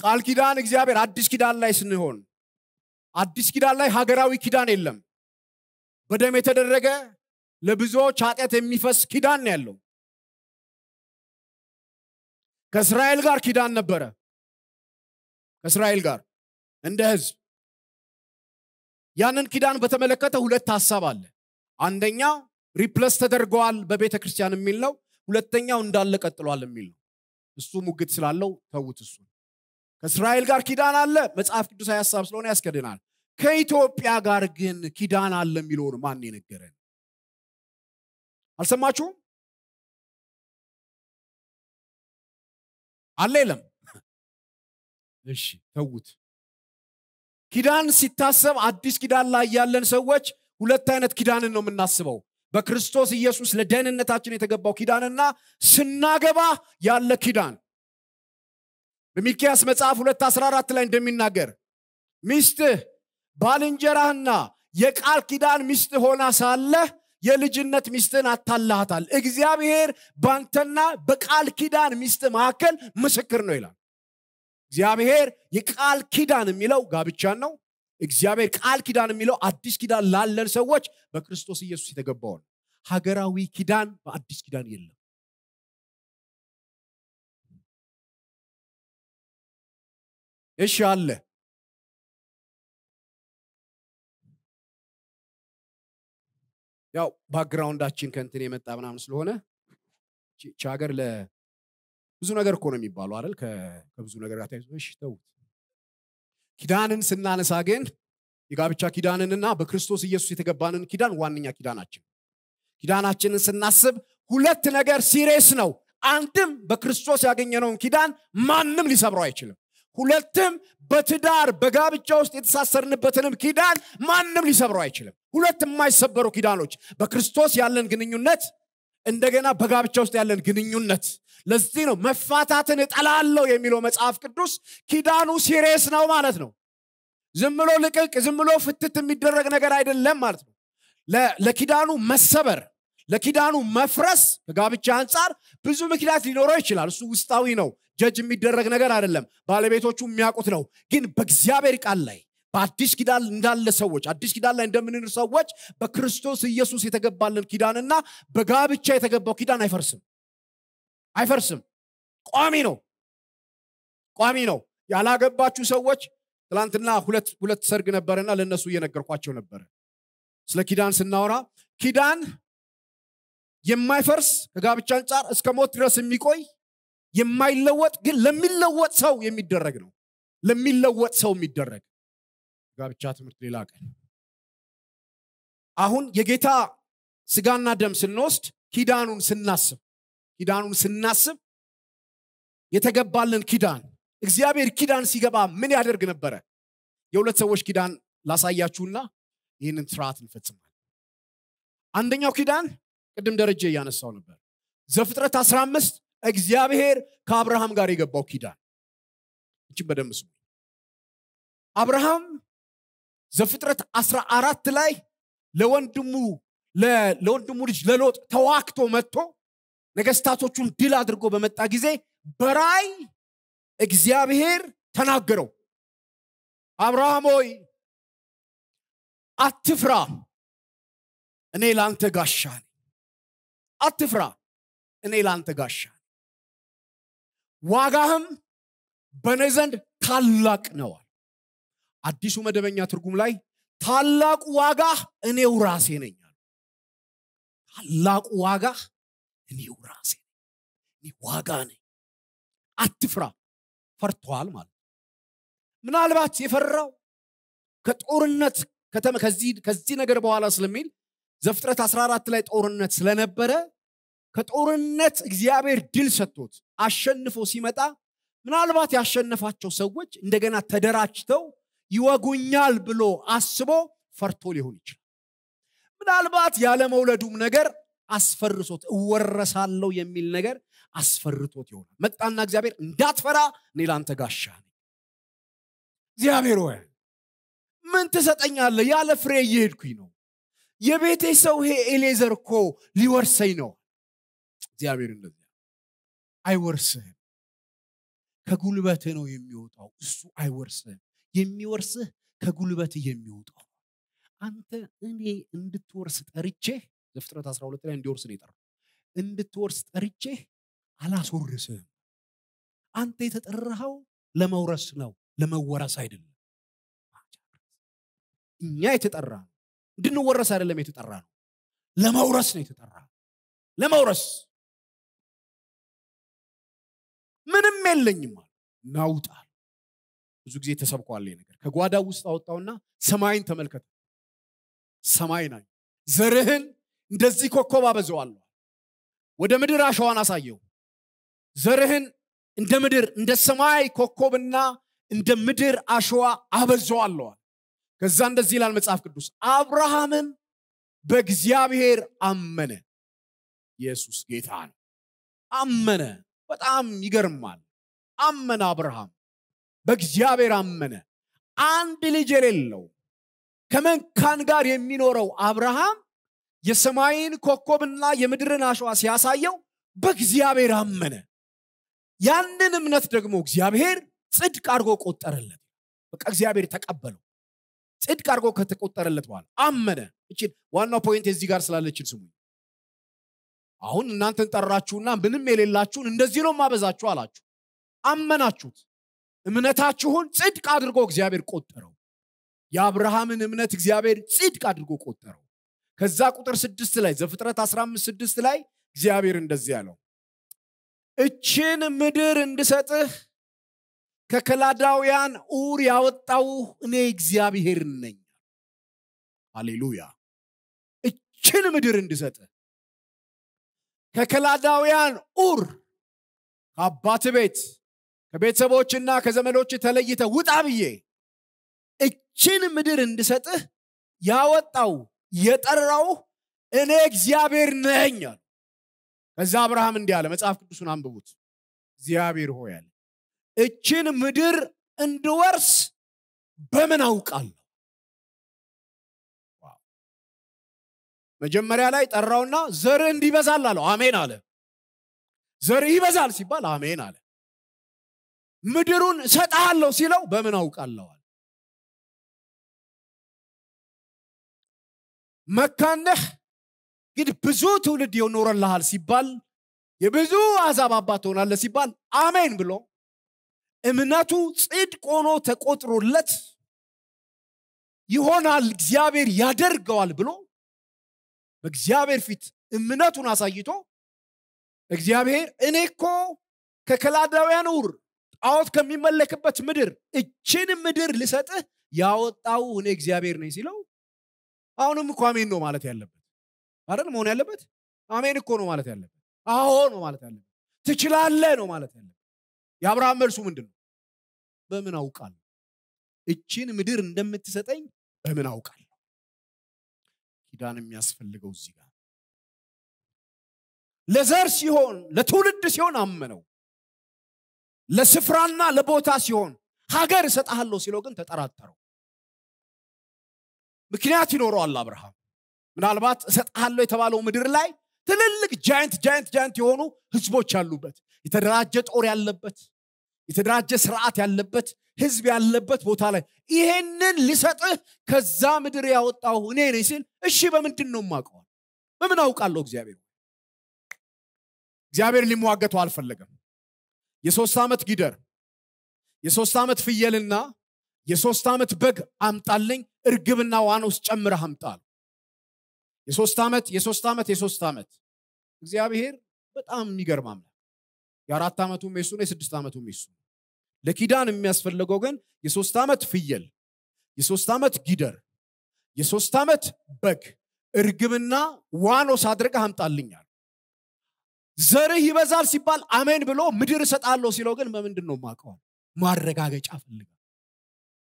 ቃል ኪዳን እግዚአብሔር አዲስ ኪዳን ላይ ስንሆን አዲስ ኪዳን ላይ ሀገራዊ ኪዳን የለም በደም የተደረገ ለብዙዎች ኃጢአት የሚፈስ ኪዳን ያለው ከእስራኤል ጋር ኪዳን ነበረ ከእስራኤል ጋር እንደ ህዝብ ያንን ኪዳን በተመለከተ ሁለት ሀሳብ አለ አንደኛው ሪፕለስ ተደርገዋል በቤተ ክርስቲያን የሚል ነው ሁለተኛው እንዳለ ቀጥሏል የሚል ነው እሱ ሙግት ስላለው ተዉት እሱ ከእስራኤል ጋር ኪዳን አለ መጽሐፍ ቅዱሳዊ ሀሳብ ስለሆነ ያስከድናል ከኢትዮጵያ ጋር ግን ኪዳን አለ የሚለውን ማን የነገረን? አልሰማችሁም? አለ የለም? እሺ ተዉት። ኪዳን ሲታሰብ አዲስ ኪዳን ላይ ያለን ሰዎች ሁለት አይነት ኪዳንን ነው የምናስበው። በክርስቶስ ኢየሱስ ለደህንነታችን የተገባው ኪዳንና ስናገባ ያለ ኪዳን። በሚልኪያስ መጽሐፍ 2 14 ላይ እንደሚናገር ሚስትህ ባልንጀራህና የቃል ኪዳን ሚስት ሆና ሳለህ የልጅነት ሚስትን አታላሃታል። እግዚአብሔር ባንተና በቃል ኪዳን ሚስት መካከል ምስክር ነው ይላል። እግዚአብሔር የቃል ኪዳን የሚለው ጋብቻን ነው። እግዚአብሔር ቃል ኪዳን የሚለው አዲስ ኪዳን ላለን ሰዎች በክርስቶስ ኢየሱስ የተገባው ነው። ሀገራዊ ኪዳን በአዲስ ኪዳን የለም። እሺ አለ ያው ባክግራውንዳችን ከንትን የመጣ ምናምን ስለሆነ ቺ ሀገር ለብዙ ነገር እኮ ነው የሚባለው አይደል ከብዙ ነገር ጋር ተያይዞ እሺ ተውት ኪዳንን ስናነሳ ግን የጋብቻ ኪዳንንና በክርስቶስ ኢየሱስ የተገባንን ኪዳን ዋነኛ ኪዳናችን ኪዳናችንን ስናስብ ሁለት ነገር ሲሬስ ነው አንድም በክርስቶስ ያገኘነውን ኪዳን ማንም ሊሰብረው አይችልም ሁለትም በትዳር በጋብቻ ውስጥ የተሳሰርንበትንም ኪዳን ማንም ሊሰብረው አይችልም ሁለት የማይሰበሩ ኪዳኖች በክርስቶስ ያለን ግንኙነት እንደገና በጋብቻ ውስጥ ያለን ግንኙነት ለዚህ ነው መፋታትን እጠላለው የሚለው መጽሐፍ ቅዱስ ኪዳኑ ሲሬስ ነው ማለት ነው ዝምሎ ልቅቅ ዝምሎ ፍትት የሚደረግ ነገር አይደለም ማለት ነው ለኪዳኑ መሰበር ለኪዳኑ መፍረስ ከጋብቻ አንጻር ብዙ ምክንያት ሊኖረው ይችላል እሱ ውስጣዊ ነው ጀጅ የሚደረግ ነገር አይደለም ባለቤቶቹ የሚያውቁት ነው ግን በእግዚአብሔር ቃል ላይ በአዲስ ኪዳን እንዳለ ሰዎች አዲስ ኪዳን ላይ እንደምንኖር ሰዎች በክርስቶስ ኢየሱስ የተገባልን ኪዳንና በጋብቻ የተገባው ኪዳን አይፈርስም አይፈርስም ቋሚ ነው ቋሚ ነው ያላገባችሁ ሰዎች ትላንትና ሁለት ሁለት ሰርግ ነበረና ለእነሱ እየነገርኳቸው ነበረ ስለ ኪዳን ስናወራ ኪዳን የማይፈርስ ከጋብቻ አንጻር እስከ ሞት ድረስ የሚቆይ የማይለወጥ ግን ለሚለወጥ ሰው የሚደረግ ነው ለሚለወጥ ሰው የሚደረግ ጋብቻ ትምህርት ሌላ ቀን አሁን የጌታ ስጋና ደም ስንወስድ ኪዳኑን ስናስብ ኪዳኑን ስናስብ የተገባልን ኪዳን እግዚአብሔር ኪዳን ሲገባ ምን ያደርግ ነበረ የሁለት ሰዎች ኪዳን ላሳያችሁና ይህንን ስርዓት እንፈጽማል አንደኛው ኪዳን ቅድም ደረጀ እያነሳው ነበር ዘፍጥረት 15 እግዚአብሔር ከአብርሃም ጋር የገባው ኪዳን እችን በደንብ አብርሃም ዘፍጥረት 14 ላይ ለወንድሙ ለወንድሙ ልጅ ለሎጥ ተዋክቶ መጥቶ ነገስታቶቹን ድል አድርጎ በመጣ ጊዜ በራይ እግዚአብሔር ተናገረው አብርሃም ሆይ አትፍራ እኔ ለአንተ ጋሻ አትፍራ እኔ ለአንተ ጋሻ ዋጋህም በእኔ ዘንድ ታላቅ ነዋል አዲሱ መደበኛ ትርጉም ላይ ታላቁ ዋጋ እኔው ራሴ ነኝ ታላቁ ዋጋ እኔው ራሴ እኔ ዋጋ ነኝ አትፍራ ፈርቷል ማለት ምናልባት የፈራው ከጦርነት ከዚህ ነገር በኋላ ስለሚል ዘፍጥረት 14 ላይ ጦርነት ስለነበረ ከጦርነት እግዚአብሔር ድል ሰጥቶት አሸንፎ ሲመጣ ምናልባት ያሸነፋቸው ሰዎች እንደገና ተደራጅተው ይወጉኛል ብሎ አስቦ ፈርቶ ሊሆን ይችላል። ምናልባት ያለመውለዱም ነገር አስፈርሶት እወረሳለሁ የሚል ነገር አስፈርቶት ይሆናል። መጣና እግዚአብሔር እንዳትፈራ እኔ ለአንተ ጋሻ እግዚአብሔር ወይ ምን ትሰጠኛለ ያለ ፍሬ እየሄድኩኝ ነው። የቤቴ ሰው ሄ ኤሌዘር እኮ ሊወርሰኝ ነው። እግዚአብሔር እንደዚያ አይወርስህም። ከጉልበትህ ነው የሚወጣው። እሱ አይወርስህም። የሚወርስህ ከጉልበት የሚወጣው አንተ እኔ እንድትወርስ ጠርቼ ዘፍጥረት 12 ላይ እንዲወርስ ነው የጠራው እንድትወርስ ጠርቼ አላስወርስህም አንተ የተጠራኸው ለመውረስ ነው ለመወረስ አይደለም እኛ የተጠራ ነው እንድንወረስ አይደለም የተጠራ ነው ለመውረስ ነው የተጠራ ለመውረስ ምንም የለኝም ናውጣል ብዙ ጊዜ ተሰብኳል ነገር ከጓዳ ውስጥ አወጣውና ሰማይን ተመልከተ ሰማይ ናይ ዘርህን እንደዚህ ኮከብ አበዘዋለሁ ወደ ምድር አሸዋን አሳየው ዘርህን እንደ ምድር እንደ ሰማይ ኮኮብና እንደ ምድር አሸዋ አበዘዋለዋል ከዛ እንደዚህ ይላል መጽሐፍ ቅዱስ አብርሃምም በእግዚአብሔር አመነ ኢየሱስ ጌታ ነው አመነ በጣም ይገርማል አመነ አብርሃም በእግዚአብሔር አመነ። አንድ ልጅ የሌለው ከመንካን ጋር የሚኖረው አብርሃም የሰማይን ኮከብና የምድርን አሸዋ ሲያሳየው በእግዚአብሔር አመነ። ያንን እምነት ደግሞ እግዚአብሔር ጽድቅ አድርጎ ቆጠረለት። በቃ እግዚአብሔር ተቀበለው። ጽድቅ አድርጎ ከተቆጠረለት በኋላ አመነ። እችን ዋናው ፖይንት እዚህ ጋር ስላለችን ስሙ። አሁን እናንተን ጠራችሁና ምንም የሌላችሁን እንደዚህ ነው ማበዛችሁ አላችሁ። አመናችሁት። እምነታችሁን ጽድቅ አድርጎ እግዚአብሔር ቆጠረው የአብርሃምን እምነት እግዚአብሔር ጽድቅ አድርጎ ቆጠረው ከዛ ቁጥር ስድስት ላይ ዘፍጥረት 15 ስድስት ላይ እግዚአብሔር እንደዚህ ያለው እችን ምድር እንድሰጥህ ከከላዳውያን ኡር ያወጣው እኔ እግዚአብሔር ነኝ አሌሉያ እችን ምድር እንድሰጥህ ከከላዳውያን ኡር ከአባት ቤት ከቤተሰቦችና ከዘመዶች ተለይተ ውጣ ብዬ እችን ምድር እንድሰጥህ ያወጣው የጠራው እኔ እግዚአብሔር ነኛል ከዛ አብርሃም እንዲህ አለ፣ መጽሐፍ ቅዱሱን አንብቡት። እግዚአብሔር ሆይ እችን ምድር እንድወርስ በምን አውቃለሁ? መጀመሪያ ላይ ጠራውና ዘርህ እንዲበዛል አለው። አሜን አለ። ዘርህ ይበዛል ሲባል አሜን አለ። ምድሩን ሰጣለሁ ሲለው በምን አውቃለዋል መካነህ ግን ብዙ ትውልድ የኖረልሃል ሲባል የብዙ አዛብ አባት ትሆናለ ሲባል አሜን ብሎ እምነቱ ጽድቅ ሆኖ ተቆጥሮለት ይሆናል እግዚአብሔር ያደርገዋል ብሎ በእግዚአብሔር ፊት እምነቱን አሳይቶ እግዚአብሔር እኔ እኮ ከከላዳውያን ውር ጣዖት ከሚመለክበት ምድር እችን ምድር ልሰጥህ ያወጣው እኔ እግዚአብሔር ነኝ ሲለው አሁንም እኮ አሜን ነው ማለት ያለበት አይደል መሆን ያለበት አሜን እኮ ነው ማለት ያለበት አዎ ነው ማለት ያለበት ትችላለ ነው ማለት ያለበት የአብርሃም መልሱ ምንድን ነው በምን አውቃለሁ እችን ምድር እንደምትሰጠኝ በምን አውቃለሁ ኪዳን የሚያስፈልገው እዚህ ጋር ለዘር ሲሆን ለትውልድ ሲሆን አመነው ለስፍራና ለቦታ ሲሆን ሀገር እሰጣሃለሁ ሲለው ግን ተጠራጠረው ምክንያት ይኖረዋል አብርሃም ምናልባት እሰጥሃለሁ የተባለው ምድር ላይ ትልልቅ ጃይንት ጃይንት ጃይንት የሆኑ ህዝቦች ያሉበት የተደራጀ ጦር ያለበት የተደራጀ ስርዓት ያለበት ህዝብ ያለበት ቦታ ላይ ይሄንን ልሰጥህ ከዛ ምድር ያወጣው እኔ ነኝ ሲል እሺ በምንድን ነው ማቀዋል በምን አውቃለሁ እግዚአብሔር እግዚአብሔር ሊሟገተው አልፈለገም የሶስት ዓመት ጊደር የሶስት ዓመት ፍየልና የሶስት ዓመት በግ አምጣልኝ እርግብና ዋኖስ ጨምረህ አምጣል የሶስት ዓመት የሶስት ዓመት የሶስት ዓመት እግዚአብሔር በጣም የሚገርም አምላክ የአራት ዓመቱ የሱ ነው የስድስት ዓመቱ የሱ ለኪዳን የሚያስፈልገው ግን የሶስት ዓመት ፍየል የሶስት ዓመት ጊደር የሶስት ዓመት በግ እርግብና ዋኖስ አድርገህ አምጣልኛል ዘርህ ይበዛል ሲባል አሜን ብሎ ምድር እሰጣለሁ ሲለው ግን በምንድን ነው ማቀዋል ማረጋገጫ ፈልጋል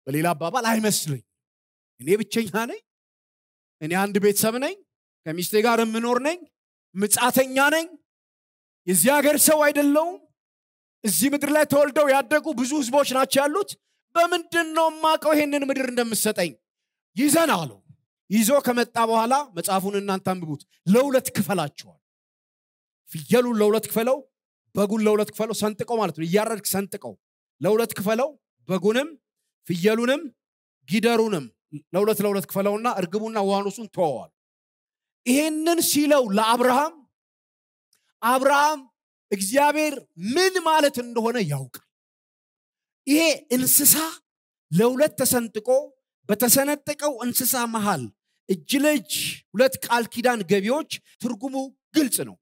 በሌላ አባባል አይመስልኝ እኔ ብቸኛ ነኝ እኔ አንድ ቤተሰብ ነኝ ከሚስቴ ጋር የምኖር ነኝ ምጻተኛ ነኝ የዚህ ሀገር ሰው አይደለውም እዚህ ምድር ላይ ተወልደው ያደጉ ብዙ ህዝቦች ናቸው ያሉት በምንድን ነው ማቀው ይሄንን ምድር እንደምሰጠኝ ይዘን አለው ይዞ ከመጣ በኋላ መጽሐፉን እናንተ አንብቡት ለሁለት ክፈላቸዋል ፍየሉን ለሁለት ክፈለው፣ በጉን ለሁለት ክፈለው። ሰንጥቀው ማለት ነው። እያረድክ ሰንጥቀው ለሁለት ክፈለው፣ በጉንም ፍየሉንም ጊደሩንም ለሁለት ለሁለት ክፈለውና እርግቡና ዋኖሱን ተወዋል። ይሄንን ሲለው ለአብርሃም አብርሃም እግዚአብሔር ምን ማለት እንደሆነ ያውቃል። ይሄ እንስሳ ለሁለት ተሰንጥቆ በተሰነጠቀው እንስሳ መሃል እጅ ለእጅ ሁለት ቃል ኪዳን ገቢዎች ትርጉሙ ግልጽ ነው።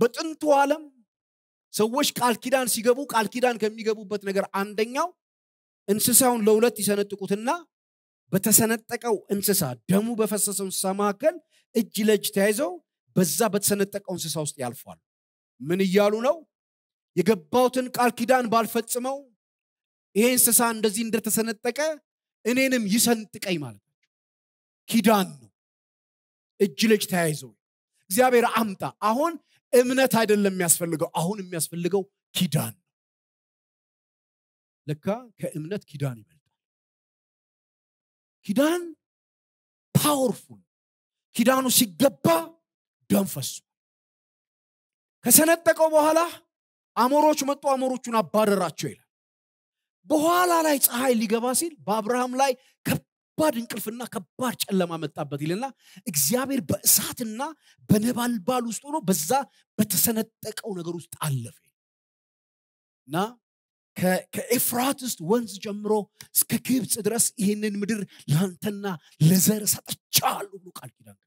በጥንቱ ዓለም ሰዎች ቃል ኪዳን ሲገቡ ቃል ኪዳን ከሚገቡበት ነገር አንደኛው እንስሳውን ለሁለት ይሰነጥቁትና በተሰነጠቀው እንስሳ ደሙ በፈሰሰው እንስሳ መካከል እጅ ለእጅ ተያይዘው በዛ በተሰነጠቀው እንስሳ ውስጥ ያልፏል ምን እያሉ ነው የገባውትን ቃል ኪዳን ባልፈጽመው ይሄ እንስሳ እንደዚህ እንደተሰነጠቀ እኔንም ይሰንጥቀኝ ማለት ኪዳን ነው እጅ ለጅ ተያይዘው እግዚአብሔር አምጣ አሁን እምነት አይደለም የሚያስፈልገው። አሁን የሚያስፈልገው ኪዳን ነው። ለካ ከእምነት ኪዳን ይበልጣል። ኪዳን ፓወርፉል። ኪዳኑ ሲገባ ደም ፈሱ። ከሰነጠቀው በኋላ አሞሮች መጡ፣ አሞሮቹን አባረራቸው ይላል። በኋላ ላይ ፀሐይ ሊገባ ሲል በአብርሃም ላይ ከባድ እንቅልፍና ከባድ ጨለማ መጣበት ይልና እግዚአብሔር በእሳትና በነባልባል ውስጥ ሆኖ በዛ በተሰነጠቀው ነገር ውስጥ አለፈ እና ውስጥ ወንዝ ጀምሮ እስከ ግብፅ ድረስ ይህንን ምድር ለአንተና ለዘር ሰጥቻለሁ ብሎ ቃል ኪዳን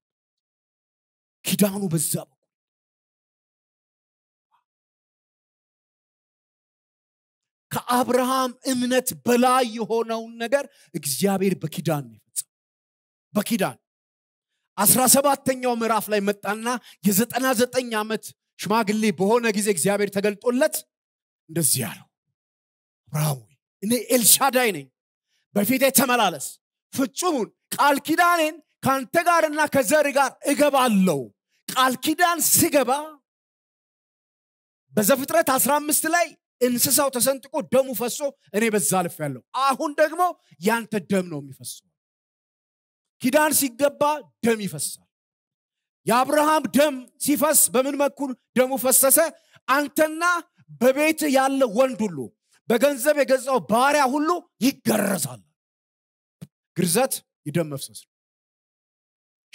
ኪዳኑ በዛ ከአብርሃም እምነት በላይ የሆነውን ነገር እግዚአብሔር በኪዳን ይፈጽም በኪዳን አስራ ሰባተኛው ምዕራፍ ላይ መጣና የዘጠና ዘጠኝ ዓመት ሽማግሌ በሆነ ጊዜ እግዚአብሔር ተገልጦለት እንደዚህ አለው አብርሃም እኔ ኤልሻዳይ ነኝ በፊቴ ተመላለስ ፍጹሙን ቃል ኪዳኔን ከአንተ ጋርና ከዘር ጋር እገባለው ቃል ኪዳን ስገባ በዘፍጥረት 15 ላይ እንስሳው ተሰንጥቆ ደሙ ፈሶ እኔ በዛ አልፍ ያለው አሁን ደግሞ ያንተ ደም ነው የሚፈሰው ኪዳን ሲገባ ደም ይፈሳል የአብርሃም ደም ሲፈስ በምን መኩል ደሙ ፈሰሰ አንተና በቤት ያለ ወንድ ሁሉ በገንዘብ የገዛው ባሪያ ሁሉ ይገረዛል ግርዘት የደም መፍሰስ ነው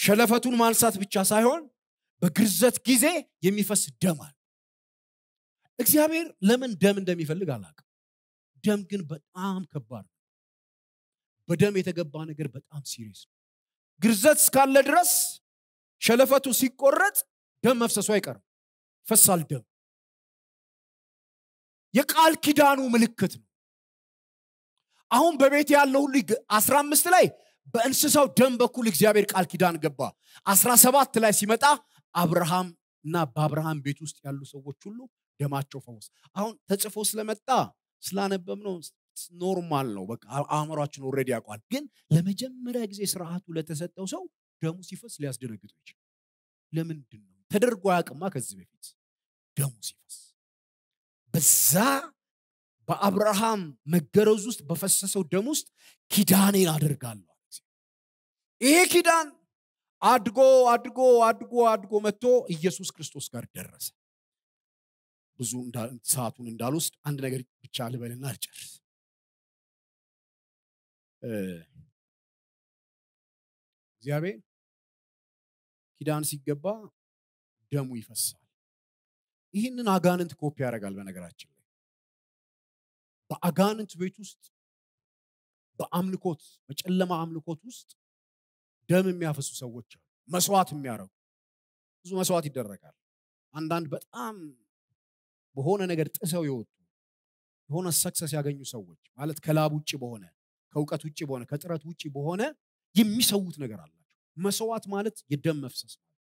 ሸለፈቱን ማንሳት ብቻ ሳይሆን በግርዘት ጊዜ የሚፈስ ደም አለ እግዚአብሔር ለምን ደም እንደሚፈልግ አላቅ ደም ግን በጣም ከባድ ነው። በደም የተገባ ነገር በጣም ሲሪስ ነው። ግርዘት እስካለ ድረስ ሸለፈቱ ሲቆረጥ ደም መፍሰሱ አይቀርም። ይፈሳል ደም። የቃል ኪዳኑ ምልክት ነው። አሁን በቤት ያለው ሁሉ አስራ አምስት ላይ በእንስሳው ደም በኩል እግዚአብሔር ቃል ኪዳን ገባ። አስራ ሰባት ላይ ሲመጣ አብርሃም እና በአብርሃም ቤት ውስጥ ያሉ ሰዎች ሁሉ ደማቸው ፈውስ። አሁን ተጽፎ ስለመጣ ስላነበብ ነው ኖርማል ነው። በቃ አእምሯችን ኦሬዲ ያውቋል። ግን ለመጀመሪያ ጊዜ ስርዓቱ ለተሰጠው ሰው ደሙ ሲፈስ ሊያስደነግጠው ይችላል። ለምንድን ነው ተደርጎ ያቅማ ከዚህ በፊት ደሙ ሲፈስ በዛ በአብርሃም መገረዝ ውስጥ በፈሰሰው ደም ውስጥ ኪዳኔን አደርጋለሁ። ይሄ ኪዳን አድጎ አድጎ አድጎ አድጎ መጥቶ ኢየሱስ ክርስቶስ ጋር ደረሰ። ብዙ ሰዓቱን እንዳልውስድ አንድ ነገር ብቻ ልበልና አልጨርስ እግዚአብሔር ኪዳን ሲገባ ደሙ ይፈሳል ይህንን አጋንንት ኮፒ ያደርጋል በነገራችን ላይ በአጋንንት ቤት ውስጥ በአምልኮት በጨለማ አምልኮት ውስጥ ደም የሚያፈሱ ሰዎች አሉ መስዋዕት የሚያደረጉ ብዙ መስዋዕት ይደረጋል አንዳንድ በጣም በሆነ ነገር ጥሰው የወጡ የሆነ ሰክሰስ ያገኙ ሰዎች ማለት ከላብ ውጭ በሆነ ከእውቀት ውጭ በሆነ ከጥረት ውጭ በሆነ የሚሰዉት ነገር አላቸው መስዋዕት ማለት የደም መፍሰስ ማለት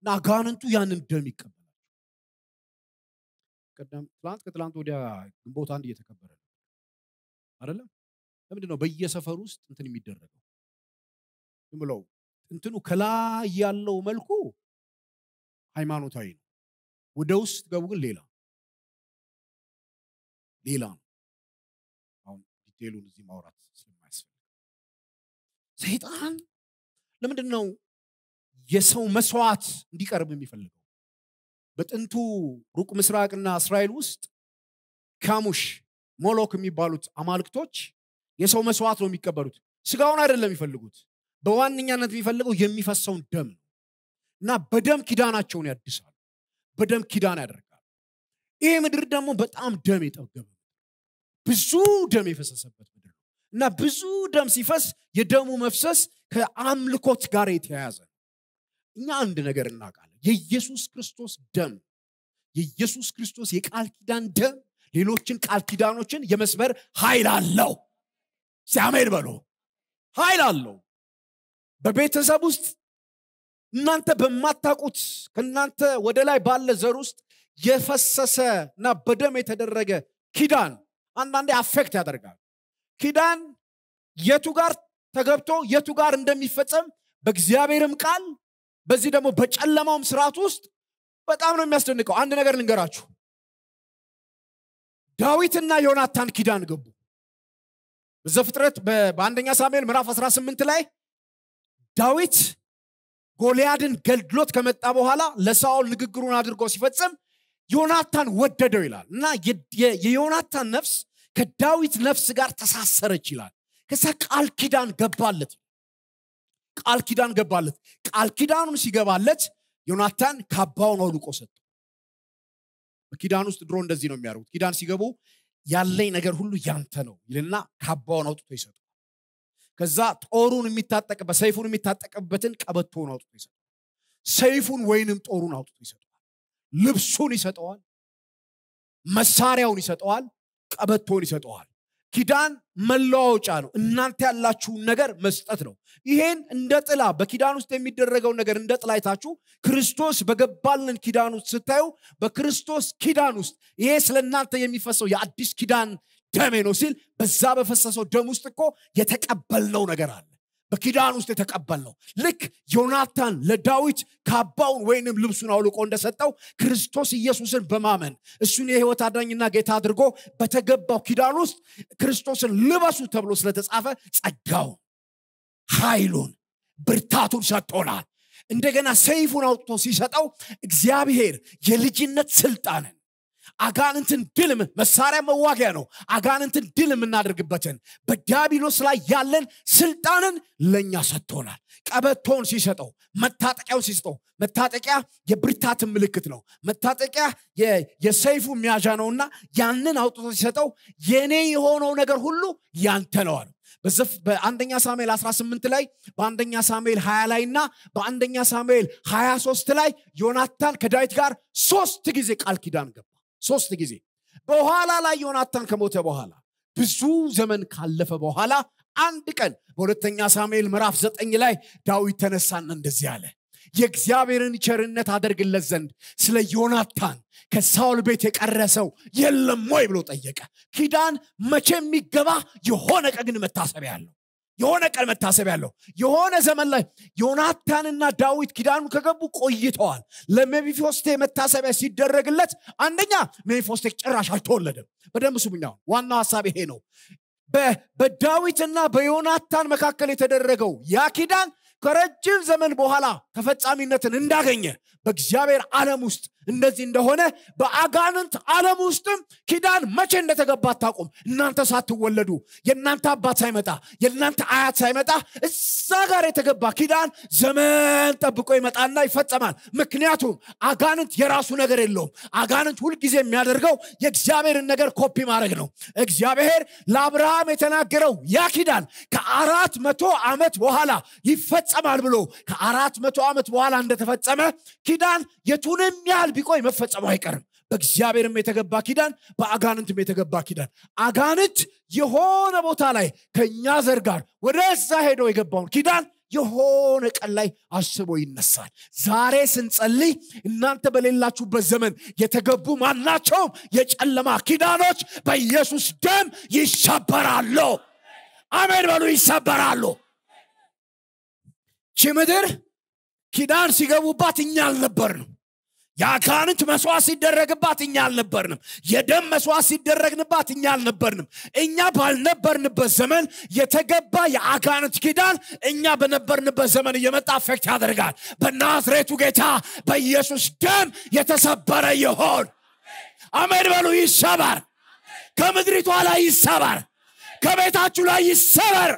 እና አጋንንቱ ያንን ደም ይቀበላል ቀደም ትላንት ከትላንት ወዲያ ግንቦት አንድ እየተከበረ ነው አይደለም ለምንድን ነው በየሰፈሩ ውስጥ እንትን የሚደረገው ዝም ብለው እንትኑ ከላይ ያለው መልኩ ሃይማኖታዊ ነው ወደ ውስጥ ገቡ ግን ሌላ ሌላ ነው አሁን ዲቴሉን እዚህ ማውራት ስለማያስፈልግ ሰይጣን ለምንድን ነው የሰው መስዋዕት እንዲቀርብ የሚፈልገው በጥንቱ ሩቅ ምስራቅና እስራኤል ውስጥ ካሙሽ ሞሎክ የሚባሉት አማልክቶች የሰው መስዋዕት ነው የሚቀበሉት ስጋውን አይደለም የሚፈልጉት በዋነኛነት የሚፈልገው የሚፈሰውን ደም ነው እና በደም ኪዳናቸውን ያድሳሉ በደም ኪዳን ያደርጋሉ ይሄ ምድር ደግሞ በጣም ደም የጠገበ ብዙ ደም የፈሰሰበት ምድር ነው እና ብዙ ደም ሲፈስ የደሙ መፍሰስ ከአምልኮት ጋር የተያያዘ ነው። እኛ አንድ ነገር እናውቃለን። የኢየሱስ ክርስቶስ ደም የኢየሱስ ክርስቶስ የቃል ኪዳን ደም ሌሎችን ቃል ኪዳኖችን የመስበር ኃይል አለው። ሲያሜን በሎ ኃይል አለው። በቤተሰብ ውስጥ እናንተ በማታቁት ከእናንተ ወደ ላይ ባለ ዘር ውስጥ የፈሰሰ እና በደም የተደረገ ኪዳን አንዳንዴ አፌክት ያደርጋል ኪዳን የቱ ጋር ተገብቶ የቱ ጋር እንደሚፈጸም በእግዚአብሔርም ቃል በዚህ ደግሞ በጨለማውም ስርዓት ውስጥ በጣም ነው የሚያስደንቀው አንድ ነገር ልንገራችሁ ዳዊትና ዮናታን ኪዳን ገቡ በዘፍጥረት በአንደኛ ሳሙኤል ምዕራፍ 18 ላይ ዳዊት ጎልያድን ገልድሎት ከመጣ በኋላ ለሳኦል ንግግሩን አድርጎ ሲፈጽም ዮናታን ወደደው ይላል እና የዮናታን ነፍስ ከዳዊት ነፍስ ጋር ተሳሰረች ይላል ከዛ ቃል ኪዳን ገባለት ቃል ኪዳን ገባለት ቃል ኪዳኑን ሲገባለት ዮናታን ካባውን አውልቆ ሰጡ በኪዳን ውስጥ ድሮ እንደዚህ ነው የሚያደርጉት ኪዳን ሲገቡ ያለኝ ነገር ሁሉ ያንተ ነው ይልና ካባውን አውጥቶ ይሰጡ ከዛ ጦሩን የሚታጠቅበት ሰይፉን የሚታጠቅበትን ቀበቶውን አውጥቶ ይሰጡ ሰይፉን ወይንም ጦሩን አውጥቶ ይሰጡ ልብሱን ይሰጠዋል፣ መሳሪያውን ይሰጠዋል፣ ቀበቶን ይሰጠዋል። ኪዳን መለዋወጫ ነው። እናንተ ያላችሁን ነገር መስጠት ነው። ይሄን እንደ ጥላ በኪዳን ውስጥ የሚደረገውን ነገር እንደ ጥላ አይታችሁ ክርስቶስ በገባልን ኪዳን ውስጥ ስታዩ በክርስቶስ ኪዳን ውስጥ ይሄ ስለ እናንተ የሚፈሰው የአዲስ ኪዳን ደሜ ነው ሲል በዛ በፈሰሰው ደም ውስጥ እኮ የተቀበልነው ነገር አለ። በኪዳን ውስጥ የተቀበል ነው ልክ ዮናታን ለዳዊት ካባውን ወይንም ልብሱን አውልቆ እንደሰጠው ክርስቶስ ኢየሱስን በማመን እሱን የህይወት አዳኝና ጌታ አድርጎ በተገባው ኪዳን ውስጥ ክርስቶስን ልበሱ ተብሎ ስለተጻፈ ጸጋውን ኃይሉን ብርታቱን ሰጥቶናል እንደገና ሰይፉን አውጥቶ ሲሰጠው እግዚአብሔር የልጅነት ስልጣንን አጋንንትን ድልም መሳሪያ መዋጊያ ነው። አጋንንትን ድል የምናደርግበትን በዲያብሎስ ላይ ያለን ስልጣንን ለእኛ ሰጥቶናል። ቀበቶውን ሲሰጠው፣ መታጠቂያውን ሲሰጠው፣ መታጠቂያ የብርታትን ምልክት ነው። መታጠቂያ የሰይፉ መያዣ ነውና ያንን አውጥቶ ሲሰጠው የኔ የሆነው ነገር ሁሉ ያንተ ነው በአንደኛ ሳሙኤል 18 ላይ በአንደኛ ሳሙኤል 20 ላይ እና በአንደኛ ሳሙኤል 23 ላይ ዮናታን ከዳዊት ጋር ሶስት ጊዜ ቃል ኪዳን ገባ። ሶስት ጊዜ በኋላ ላይ ዮናታን ከሞተ በኋላ ብዙ ዘመን ካለፈ በኋላ አንድ ቀን በሁለተኛ ሳሙኤል ምዕራፍ ዘጠኝ ላይ ዳዊት ተነሳና እንደዚህ አለ የእግዚአብሔርን ቸርነት አደርግለት ዘንድ ስለ ዮናታን ከሳውል ቤት የቀረሰው የለም ወይ ብሎ ጠየቀ ኪዳን መቼ የሚገባ የሆነ ቀግን መታሰቢያ አለው የሆነ ቀን መታሰብ ያለው የሆነ ዘመን ላይ ዮናታንና ዳዊት ኪዳኑ ከገቡ ቆይተዋል ለሜፊፎስቴ መታሰቢያ ሲደረግለት አንደኛ ሜፊፎስቴ ጭራሽ አልተወለደም በደንብ ስሙኛ ዋናው ሀሳብ ይሄ ነው በዳዊትና በዮናታን መካከል የተደረገው ያ ኪዳን ከረጅም ዘመን በኋላ ተፈጻሚነትን እንዳገኘ በእግዚአብሔር ዓለም ውስጥ እንደዚህ እንደሆነ በአጋንንት ዓለም ውስጥም ኪዳን መቼ እንደተገባ አታቁም እናንተ ሳትወለዱ የእናንተ አባት ሳይመጣ የእናንተ አያት ሳይመጣ እዛ ጋር የተገባ ኪዳን ዘመን ጠብቆ ይመጣና ይፈጸማል። ምክንያቱም አጋንንት የራሱ ነገር የለውም። አጋንንት ሁልጊዜ የሚያደርገው የእግዚአብሔርን ነገር ኮፒ ማድረግ ነው። እግዚአብሔር ለአብርሃም የተናገረው ያ ኪዳን ከአራት መቶ ዓመት በኋላ ይፈጸማል ብሎ ከአራት መቶ ዓመት በኋላ እንደተፈጸመ ኪዳን የቱንም ያህል ቢቆይ መፈጸሙ አይቀርም በእግዚአብሔርም የተገባ ኪዳን በአጋንንትም የተገባ ኪዳን አጋንንት የሆነ ቦታ ላይ ከእኛ ዘር ጋር ወደዛ ሄዶ የገባውን ኪዳን የሆነ ቀን ላይ አስቦ ይነሳል ዛሬ ስንጸልይ እናንተ በሌላችሁበት ዘመን የተገቡ ማናቸውም የጨለማ ኪዳኖች በኢየሱስ ደም ይሰበራሉ አሜን በሉ ይሰበራሉ ቺ ምድር ኪዳን ሲገቡባት እኛ አልነበርንም የአጋንንት መስዋዕት ሲደረግባት እኛ አልነበርንም። የደም መስዋዕት ሲደረግንባት እኛ አልነበርንም። እኛ ባልነበርንበት ዘመን የተገባ የአጋንንት ኪዳን እኛ በነበርንበት ዘመን እየመጣ አፌክት ያደርጋል። በናዝሬቱ ጌታ በኢየሱስ ደም የተሰበረ ይሆን። አሜን በሉ። ይሰበር፣ ከምድሪቷ ላይ ይሰበር፣ ከቤታችሁ ላይ ይሰበር።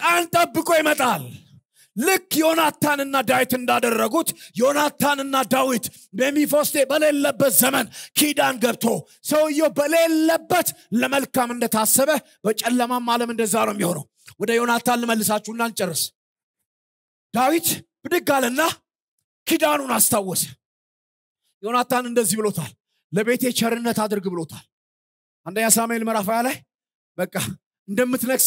ቀን ጠብቆ ይመጣል። ልክ ዮናታንና ዳዊት እንዳደረጉት ዮናታንና ዳዊት ሜምፊቦስቴ በሌለበት ዘመን ኪዳን ገብቶ ሰውየው በሌለበት ለመልካም እንደታሰበ በጨለማም አለም እንደዛ ነው የሚሆነው ወደ ዮናታን ልመልሳችሁና እንጨርስ ዳዊት ብድግ አለና ኪዳኑን አስታወሰ ዮናታን እንደዚህ ብሎታል ለቤቴ ቸርነት አድርግ ብሎታል አንደኛ ሳሙኤል መራፋያ ላይ በቃ እንደምትነግስ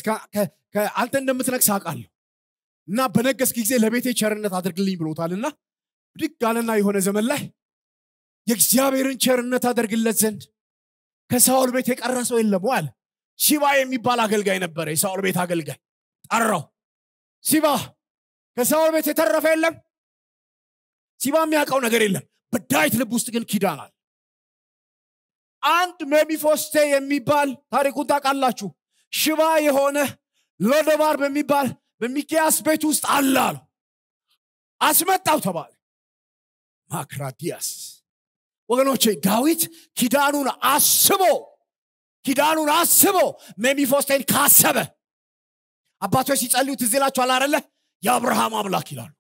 አንተ እንደምትነግስ አውቃለሁ እና በነገስክ ጊዜ ለቤቴ ቸርነት አድርግልኝ ብሎታል እና አለና የሆነ ዘመን ላይ የእግዚአብሔርን ቸርነት አደርግለት ዘንድ ከሳውል ቤት የቀረ ሰው የለም አለ ሲባ የሚባል አገልጋይ ነበረ የሳውል ቤት አገልጋይ ጠራው ሲባ ከሳውል ቤት የተረፈ የለም ሲባ የሚያውቀው ነገር የለም በዳዊት ልብ ውስጥ ግን ኪዳናል አንድ ሜሚፎስቴ የሚባል ታሪኩን ታውቃላችሁ ሽባ የሆነ ሎዶባር በሚባል በሚኪያስ ቤት ውስጥ አለ አለ አስመጣው ተባለ ማክራዲያስ ወገኖቼ ዳዊት ኪዳኑን አስቦ ኪዳኑን አስቦ ሜሚፎስቴን ካሰበ አባቶች ሲጸልዩ ትዝ ይላችኋል የአብርሃም አምላክ ይላሉ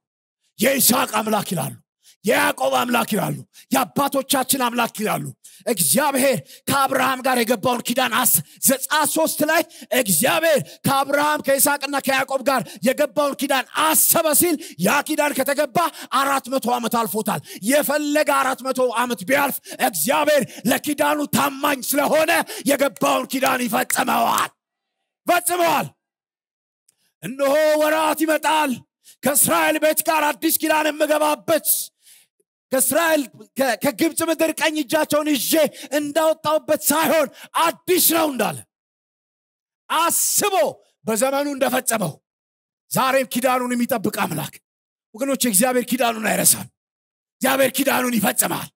የይስሐቅ አምላክ ይላሉ የያዕቆብ አምላክ ይላሉ የአባቶቻችን አምላክ ይላሉ እግዚአብሔር ከአብርሃም ጋር የገባውን ኪዳን አስ ሶስት ላይ እግዚአብሔር ከአብርሃም ከይስቅና ከያዕቆብ ጋር የገባውን ኪዳን አሰበ ሲል ያ ኪዳን ከተገባ አራት መቶ ዓመት አልፎታል የፈለገ አራት መቶ ዓመት ቢያልፍ እግዚአብሔር ለኪዳኑ ታማኝ ስለሆነ የገባውን ኪዳን ይፈጽመዋል ፈጽመዋል እነሆ ወራት ይመጣል ከእስራኤል ቤት ጋር አዲስ ኪዳን የምገባበት ከእስራኤል ከግብፅ ምድር ቀኝ እጃቸውን እዤ እንዳወጣውበት ሳይሆን አዲስ ነው እንዳለ አስቦ በዘመኑ እንደፈጸመው ዛሬም ኪዳኑን የሚጠብቅ አምላክ ወገኖች እግዚአብሔር ኪዳኑን አይረሳም እግዚአብሔር ኪዳኑን ይፈጽማል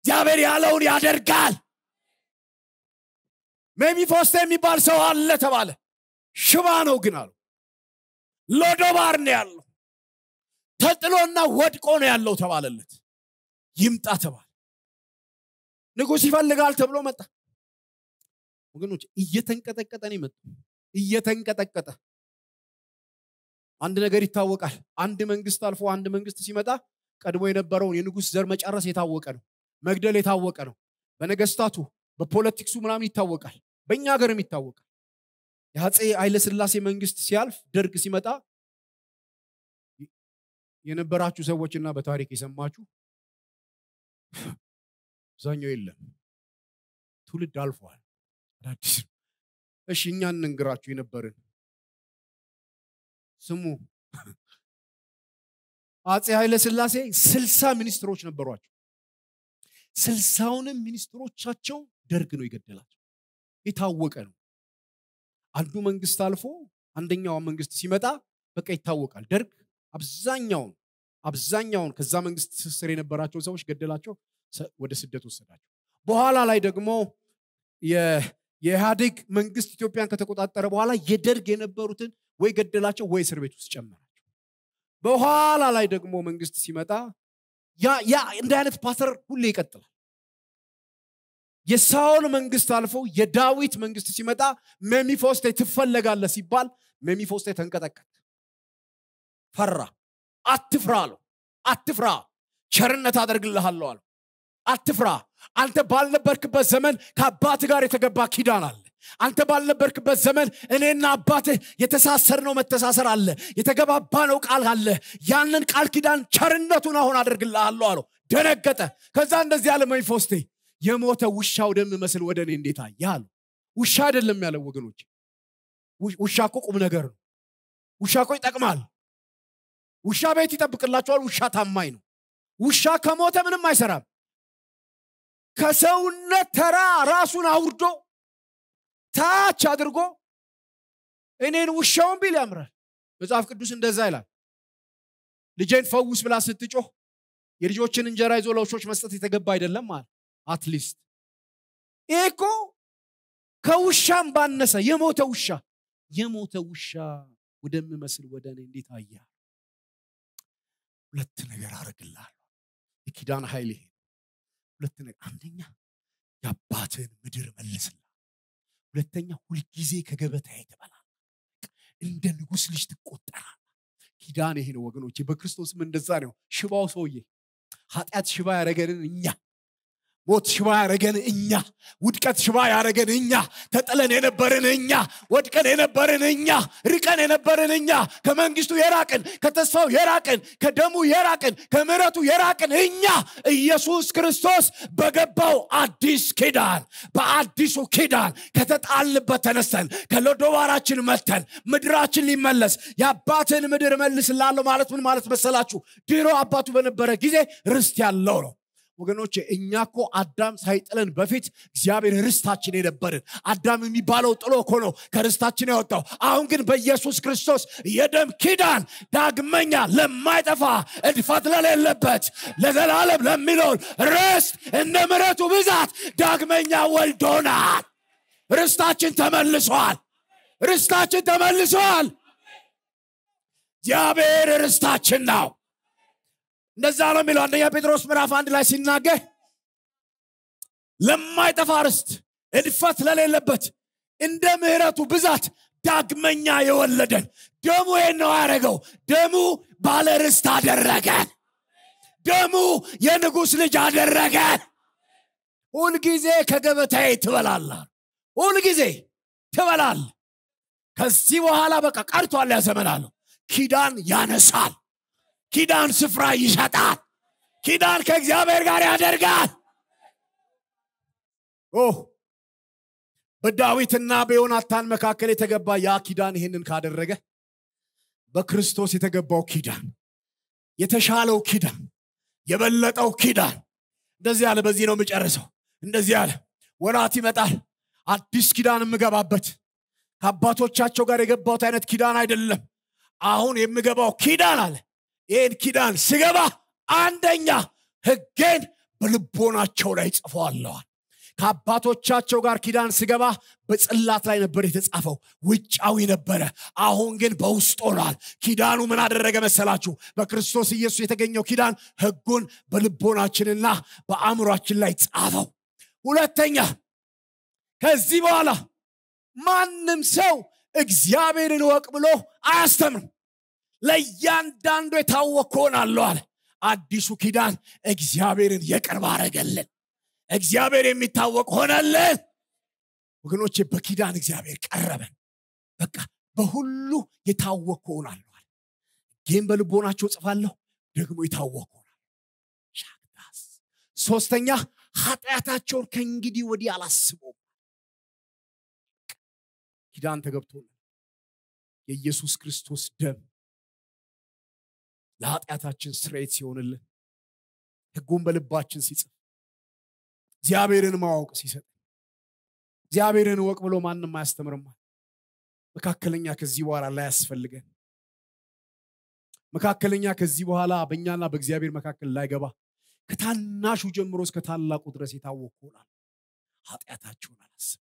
እግዚአብሔር ያለውን ያደርጋል ሜሚፎስቴ የሚባል ሰው አለ ተባለ ሽባ ነው ግን አሉ ሎዶባር ነው ያለው ተጥሎና ወድቆ ነው ያለው ተባለለት ይምጣ ተባለ ንጉስ ይፈልጋል ተብሎ መጣ ወገኖች እየተንቀጠቀጠ ነው መጡ እየተንቀጠቀጠ አንድ ነገር ይታወቃል አንድ መንግስት አልፎ አንድ መንግስት ሲመጣ ቀድሞ የነበረውን የንጉስ ዘር መጨረስ የታወቀ ነው መግደል የታወቀ ነው በነገስታቱ በፖለቲክሱ ምናምን ይታወቃል በእኛ ሀገርም ይታወቃል የአፄ ኃይለስላሴ መንግስት ሲያልፍ ደርግ ሲመጣ የነበራችሁ ሰዎችና በታሪክ የሰማችሁ አብዛኛው የለም። ትውልድ አልፏል። አዳዲስ እሺ፣ እኛ እንንግራችሁ የነበርን ስሙ። አጼ ኃይለ ስላሴ ስልሳ ሚኒስትሮች ነበሯቸው። ስልሳውንም ሚኒስትሮቻቸው ደርግ ነው የገደላቸው። የታወቀ ነው። አንዱ መንግስት አልፎ አንደኛው መንግስት ሲመጣ በቃ ይታወቃል። ደርግ አብዛኛውን አብዛኛውን ከዛ መንግስት ትስስር የነበራቸውን ሰዎች ገደላቸው ወደ ስደት ወሰዳቸው በኋላ ላይ ደግሞ የኢህአዴግ መንግስት ኢትዮጵያን ከተቆጣጠረ በኋላ የደርግ የነበሩትን ወይ ገደላቸው ወይ እስር ቤት ውስጥ ጨመራቸው በኋላ ላይ ደግሞ መንግስት ሲመጣ ያ እንደ አይነት ፓተር ሁሌ ይቀጥላል የሳውል መንግስት አልፎ የዳዊት መንግስት ሲመጣ ሜሚፎስቴ ትፈለጋለ ሲባል ሜሚፎስቴ ተንቀጠቀጥ ፈራ አትፍራ አለው አትፍራ ቸርነት አደርግልሃለሁ አለው አትፍራ አንተ ባልነበርክበት ዘመን ከአባት ጋር የተገባ ኪዳን አለ አንተ ባልነበርክበት ዘመን እኔና አባትህ የተሳሰርነው መተሳሰር አለ የተገባባነው ቃል አለ ያንን ቃል ኪዳን ቸርነቱን አሁን አደርግልሃለሁ አለው ደነገጠ ከዛ እንደዚህ ያለ መንፎስቴ የሞተ ውሻው ደም መስል ወደ እኔ እንዴት አየ አሉ ውሻ አይደለም ያለው ወገኖች ውሻ እኮ ቁም ነገር ነው ውሻ እኮ ይጠቅማል ውሻ ቤት ይጠብቅላቸዋል። ውሻ ታማኝ ነው። ውሻ ከሞተ ምንም አይሰራም። ከሰውነት ተራ ራሱን አውርዶ ታች አድርጎ እኔን ውሻውን ቢል ያምራል። መጽሐፍ ቅዱስ እንደዛ ይላል። ልጄን ፈውስ ብላ ስትጮህ የልጆችን እንጀራ ይዞ ለውሾች መስጠት የተገባ አይደለም አለ። አትሊስት ይሄ ከውሻም ባነሰ የሞተ ውሻ የሞተ ውሻ ወደምመስል ወደ እኔ እንዴት አያ ሁለት ነገር አርግላለሁ የኪዳን ኃይል ይሄ ሁለት ነገር፣ አንደኛ የአባትህን ምድር መልስላ ሁለተኛ ሁልጊዜ ከገበታ ትበላለህ፣ እንደ ንጉሥ ልጅ ትቆጠራ። ኪዳን ይሄ ነው ወገኖቼ። በክርስቶስም እንደዛ ነው። ሽባው ሰውዬ ኃጢአት ሽባ ያደረገንን እኛ ሞት ሽባ ያደረገን እኛ፣ ውድቀት ሽባ ያደረገን እኛ፣ ተጥለን የነበርን እኛ፣ ወድቀን የነበርን እኛ፣ ርቀን የነበርን እኛ፣ ከመንግስቱ የራቅን፣ ከተስፋው የራቅን፣ ከደሙ የራቅን፣ ከምረቱ የራቅን እኛ ኢየሱስ ክርስቶስ በገባው አዲስ ኪዳን በአዲሱ ኪዳን ከተጣልበት ተነስተን ከሎዶባራችን መተን ምድራችን ሊመለስ የአባትን ምድር ላለው ማለት ምን ማለት መሰላችሁ? ድሮ አባቱ በነበረ ጊዜ ርስት ያለው ነው። ወገኖች እኛ ኮ አዳም ሳይጥለን በፊት እግዚአብሔር ርስታችን የነበርን አዳም የሚባለው ጥሎ እኮ ነው ከርስታችን ያወጣው አሁን ግን በኢየሱስ ክርስቶስ የደም ኪዳን ዳግመኛ ለማይጠፋ እድፋት ለሌለበት ለዘላለም ለሚኖር ርስት እንደ ምረቱ ብዛት ዳግመኛ ወልዶናል ርስታችን ተመልሷል ርስታችን ተመልሷል እግዚአብሔር ርስታችን ነው እንደዛ ነው የሚለው አንደኛ ጴጥሮስ ምዕራፍ አንድ ላይ ሲናገር ለማይጠፋ ርስት እድፈት ለሌለበት እንደ ምህረቱ ብዛት ዳግመኛ የወለደን ደሙ ይህን ነው ያደረገው ደሙ ባለ ርስት አደረገን ደሙ የንጉሥ ልጅ አደረገን ሁልጊዜ ከገበታዬ ትበላላ ሁልጊዜ ትበላል ከዚህ በኋላ በቃ ቀርቷል ያዘመናለሁ ኪዳን ያነሳል ኪዳን ስፍራ ይሰጣል። ኪዳን ከእግዚአብሔር ጋር ያደርጋል። ኦ በዳዊትና በዮናታን መካከል የተገባ ያ ኪዳን ይህንን ካደረገ በክርስቶስ የተገባው ኪዳን የተሻለው ኪዳን የበለጠው ኪዳን እንደዚህ አለ። በዚህ ነው የምጨርሰው። እንደዚህ አለ። ወራት ይመጣል፣ አዲስ ኪዳን የምገባበት ከአባቶቻቸው ጋር የገባሁት አይነት ኪዳን አይደለም። አሁን የምገባው ኪዳን አለ ይህን ኪዳን ስገባ አንደኛ ህጌን በልቦናቸው ላይ ጽፈዋለዋል ከአባቶቻቸው ጋር ኪዳን ስገባ በጽላት ላይ ነበር የተጻፈው ውጫዊ ነበረ አሁን ግን በውስጥ ሆኗል ኪዳኑ ምን አደረገ መሰላችሁ በክርስቶስ ኢየሱስ የተገኘው ኪዳን ህጉን በልቦናችንና በአእምሯችን ላይ ጻፈው ሁለተኛ ከዚህ በኋላ ማንም ሰው እግዚአብሔርን ወቅ ብሎ አያስተምርም ለእያንዳንዱ የታወቅ ሆናለሁ አለ አዲሱ ኪዳን እግዚአብሔርን የቅርብ አረገልን እግዚአብሔር የሚታወቅ ሆነልን ወገኖቼ በኪዳን እግዚአብሔር ቀረበን በቃ በሁሉ የታወቅ ሆን አለ ይህም በልቦናቸው ጽፋለሁ ደግሞ የታወቅ ሆናል ሶስተኛ ኃጢአታቸውን ከእንግዲህ ወዲህ አላስበው ኪዳን ተገብቶልን የኢየሱስ ክርስቶስ ደም ለኃጢአታችን ስርየት ሲሆንልን ህጉን በልባችን ሲጽፍ እግዚአብሔርን ማወቅ ሲሰጥ እግዚአብሔርን ወቅ ብሎ ማንም አያስተምርማል መካከለኛ ከዚህ በኋላ ላያስፈልገን መካከለኛ ከዚህ በኋላ በእኛና በእግዚአብሔር መካከል ላይገባ ከታናሹ ጀምሮ እስከ ታላቁ ድረስ የታወቅ ሆናል ኃጢአታችሁን አላስብ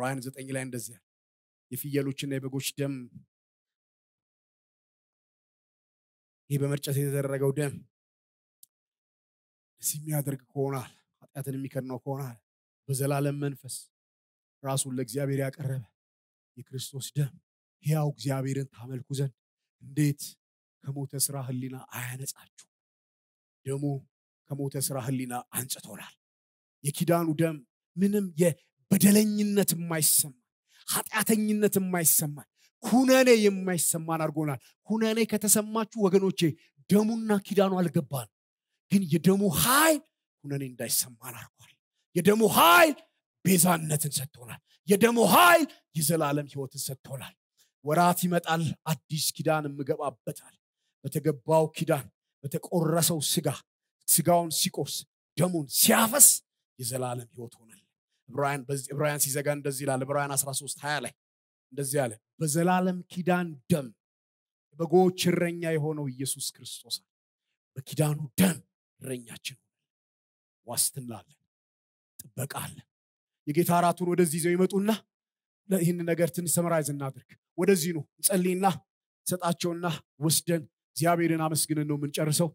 ራያን ዘጠኝ ላይ እንደዚያ የፍየሎችና የበጎች ደም ይህ በመርጨት የተደረገው ደም ደስ የሚያደርግ ከሆናል፣ ኃጢአትን የሚከድነው ከሆናል፣ በዘላለም መንፈስ ራሱን ለእግዚአብሔር ያቀረበ የክርስቶስ ደም ሕያው እግዚአብሔርን ታመልኩ ዘንድ እንዴት ከሞተ ስራ ህሊና አያነጻችሁ? ደሙ ከሞተ ስራ ህሊና አንጽቶናል። የኪዳኑ ደም ምንም የበደለኝነት የማይሰማ ኃጢአተኝነት የማይሰማ ኩነኔ የማይሰማን አድርጎናል። ኩነኔ ከተሰማችሁ ወገኖቼ ደሙና ኪዳኑ አልገባን፣ ግን የደሙ ኃይል ኩነኔ እንዳይሰማን አርጓል የደሙ ኃይል ቤዛነትን ሰጥቶናል። የደሞ ኃይል የዘላለም ህይወትን ሰጥቶናል። ወራት ይመጣል፣ አዲስ ኪዳን እምገባበታል። በተገባው ኪዳን በተቆረሰው ስጋ ስጋውን ሲቆርስ ደሙን ሲያፈስ የዘላለም ህይወት ሆናል። ዕብራውያን ሲዘጋ እንደዚህ ይላል። ዕብራውያን 13 20 ላይ እንደዚህ አለ በዘላለም ኪዳን ደም በጎች እረኛ የሆነው ኢየሱስ ክርስቶስ በኪዳኑ ደም እረኛችን ዋስትና አለን፣ ጥበቃ አለን። የጌታ አራቱን ወደዚህ ይዘው ይመጡና ይህን ነገር ትንሽ ሰምራይዝ እናድርግ። ወደዚህ ነው እንጸልይና ሰጣቸውና ወስደን እግዚአብሔርን አመስግነን ነው የምንጨርሰው።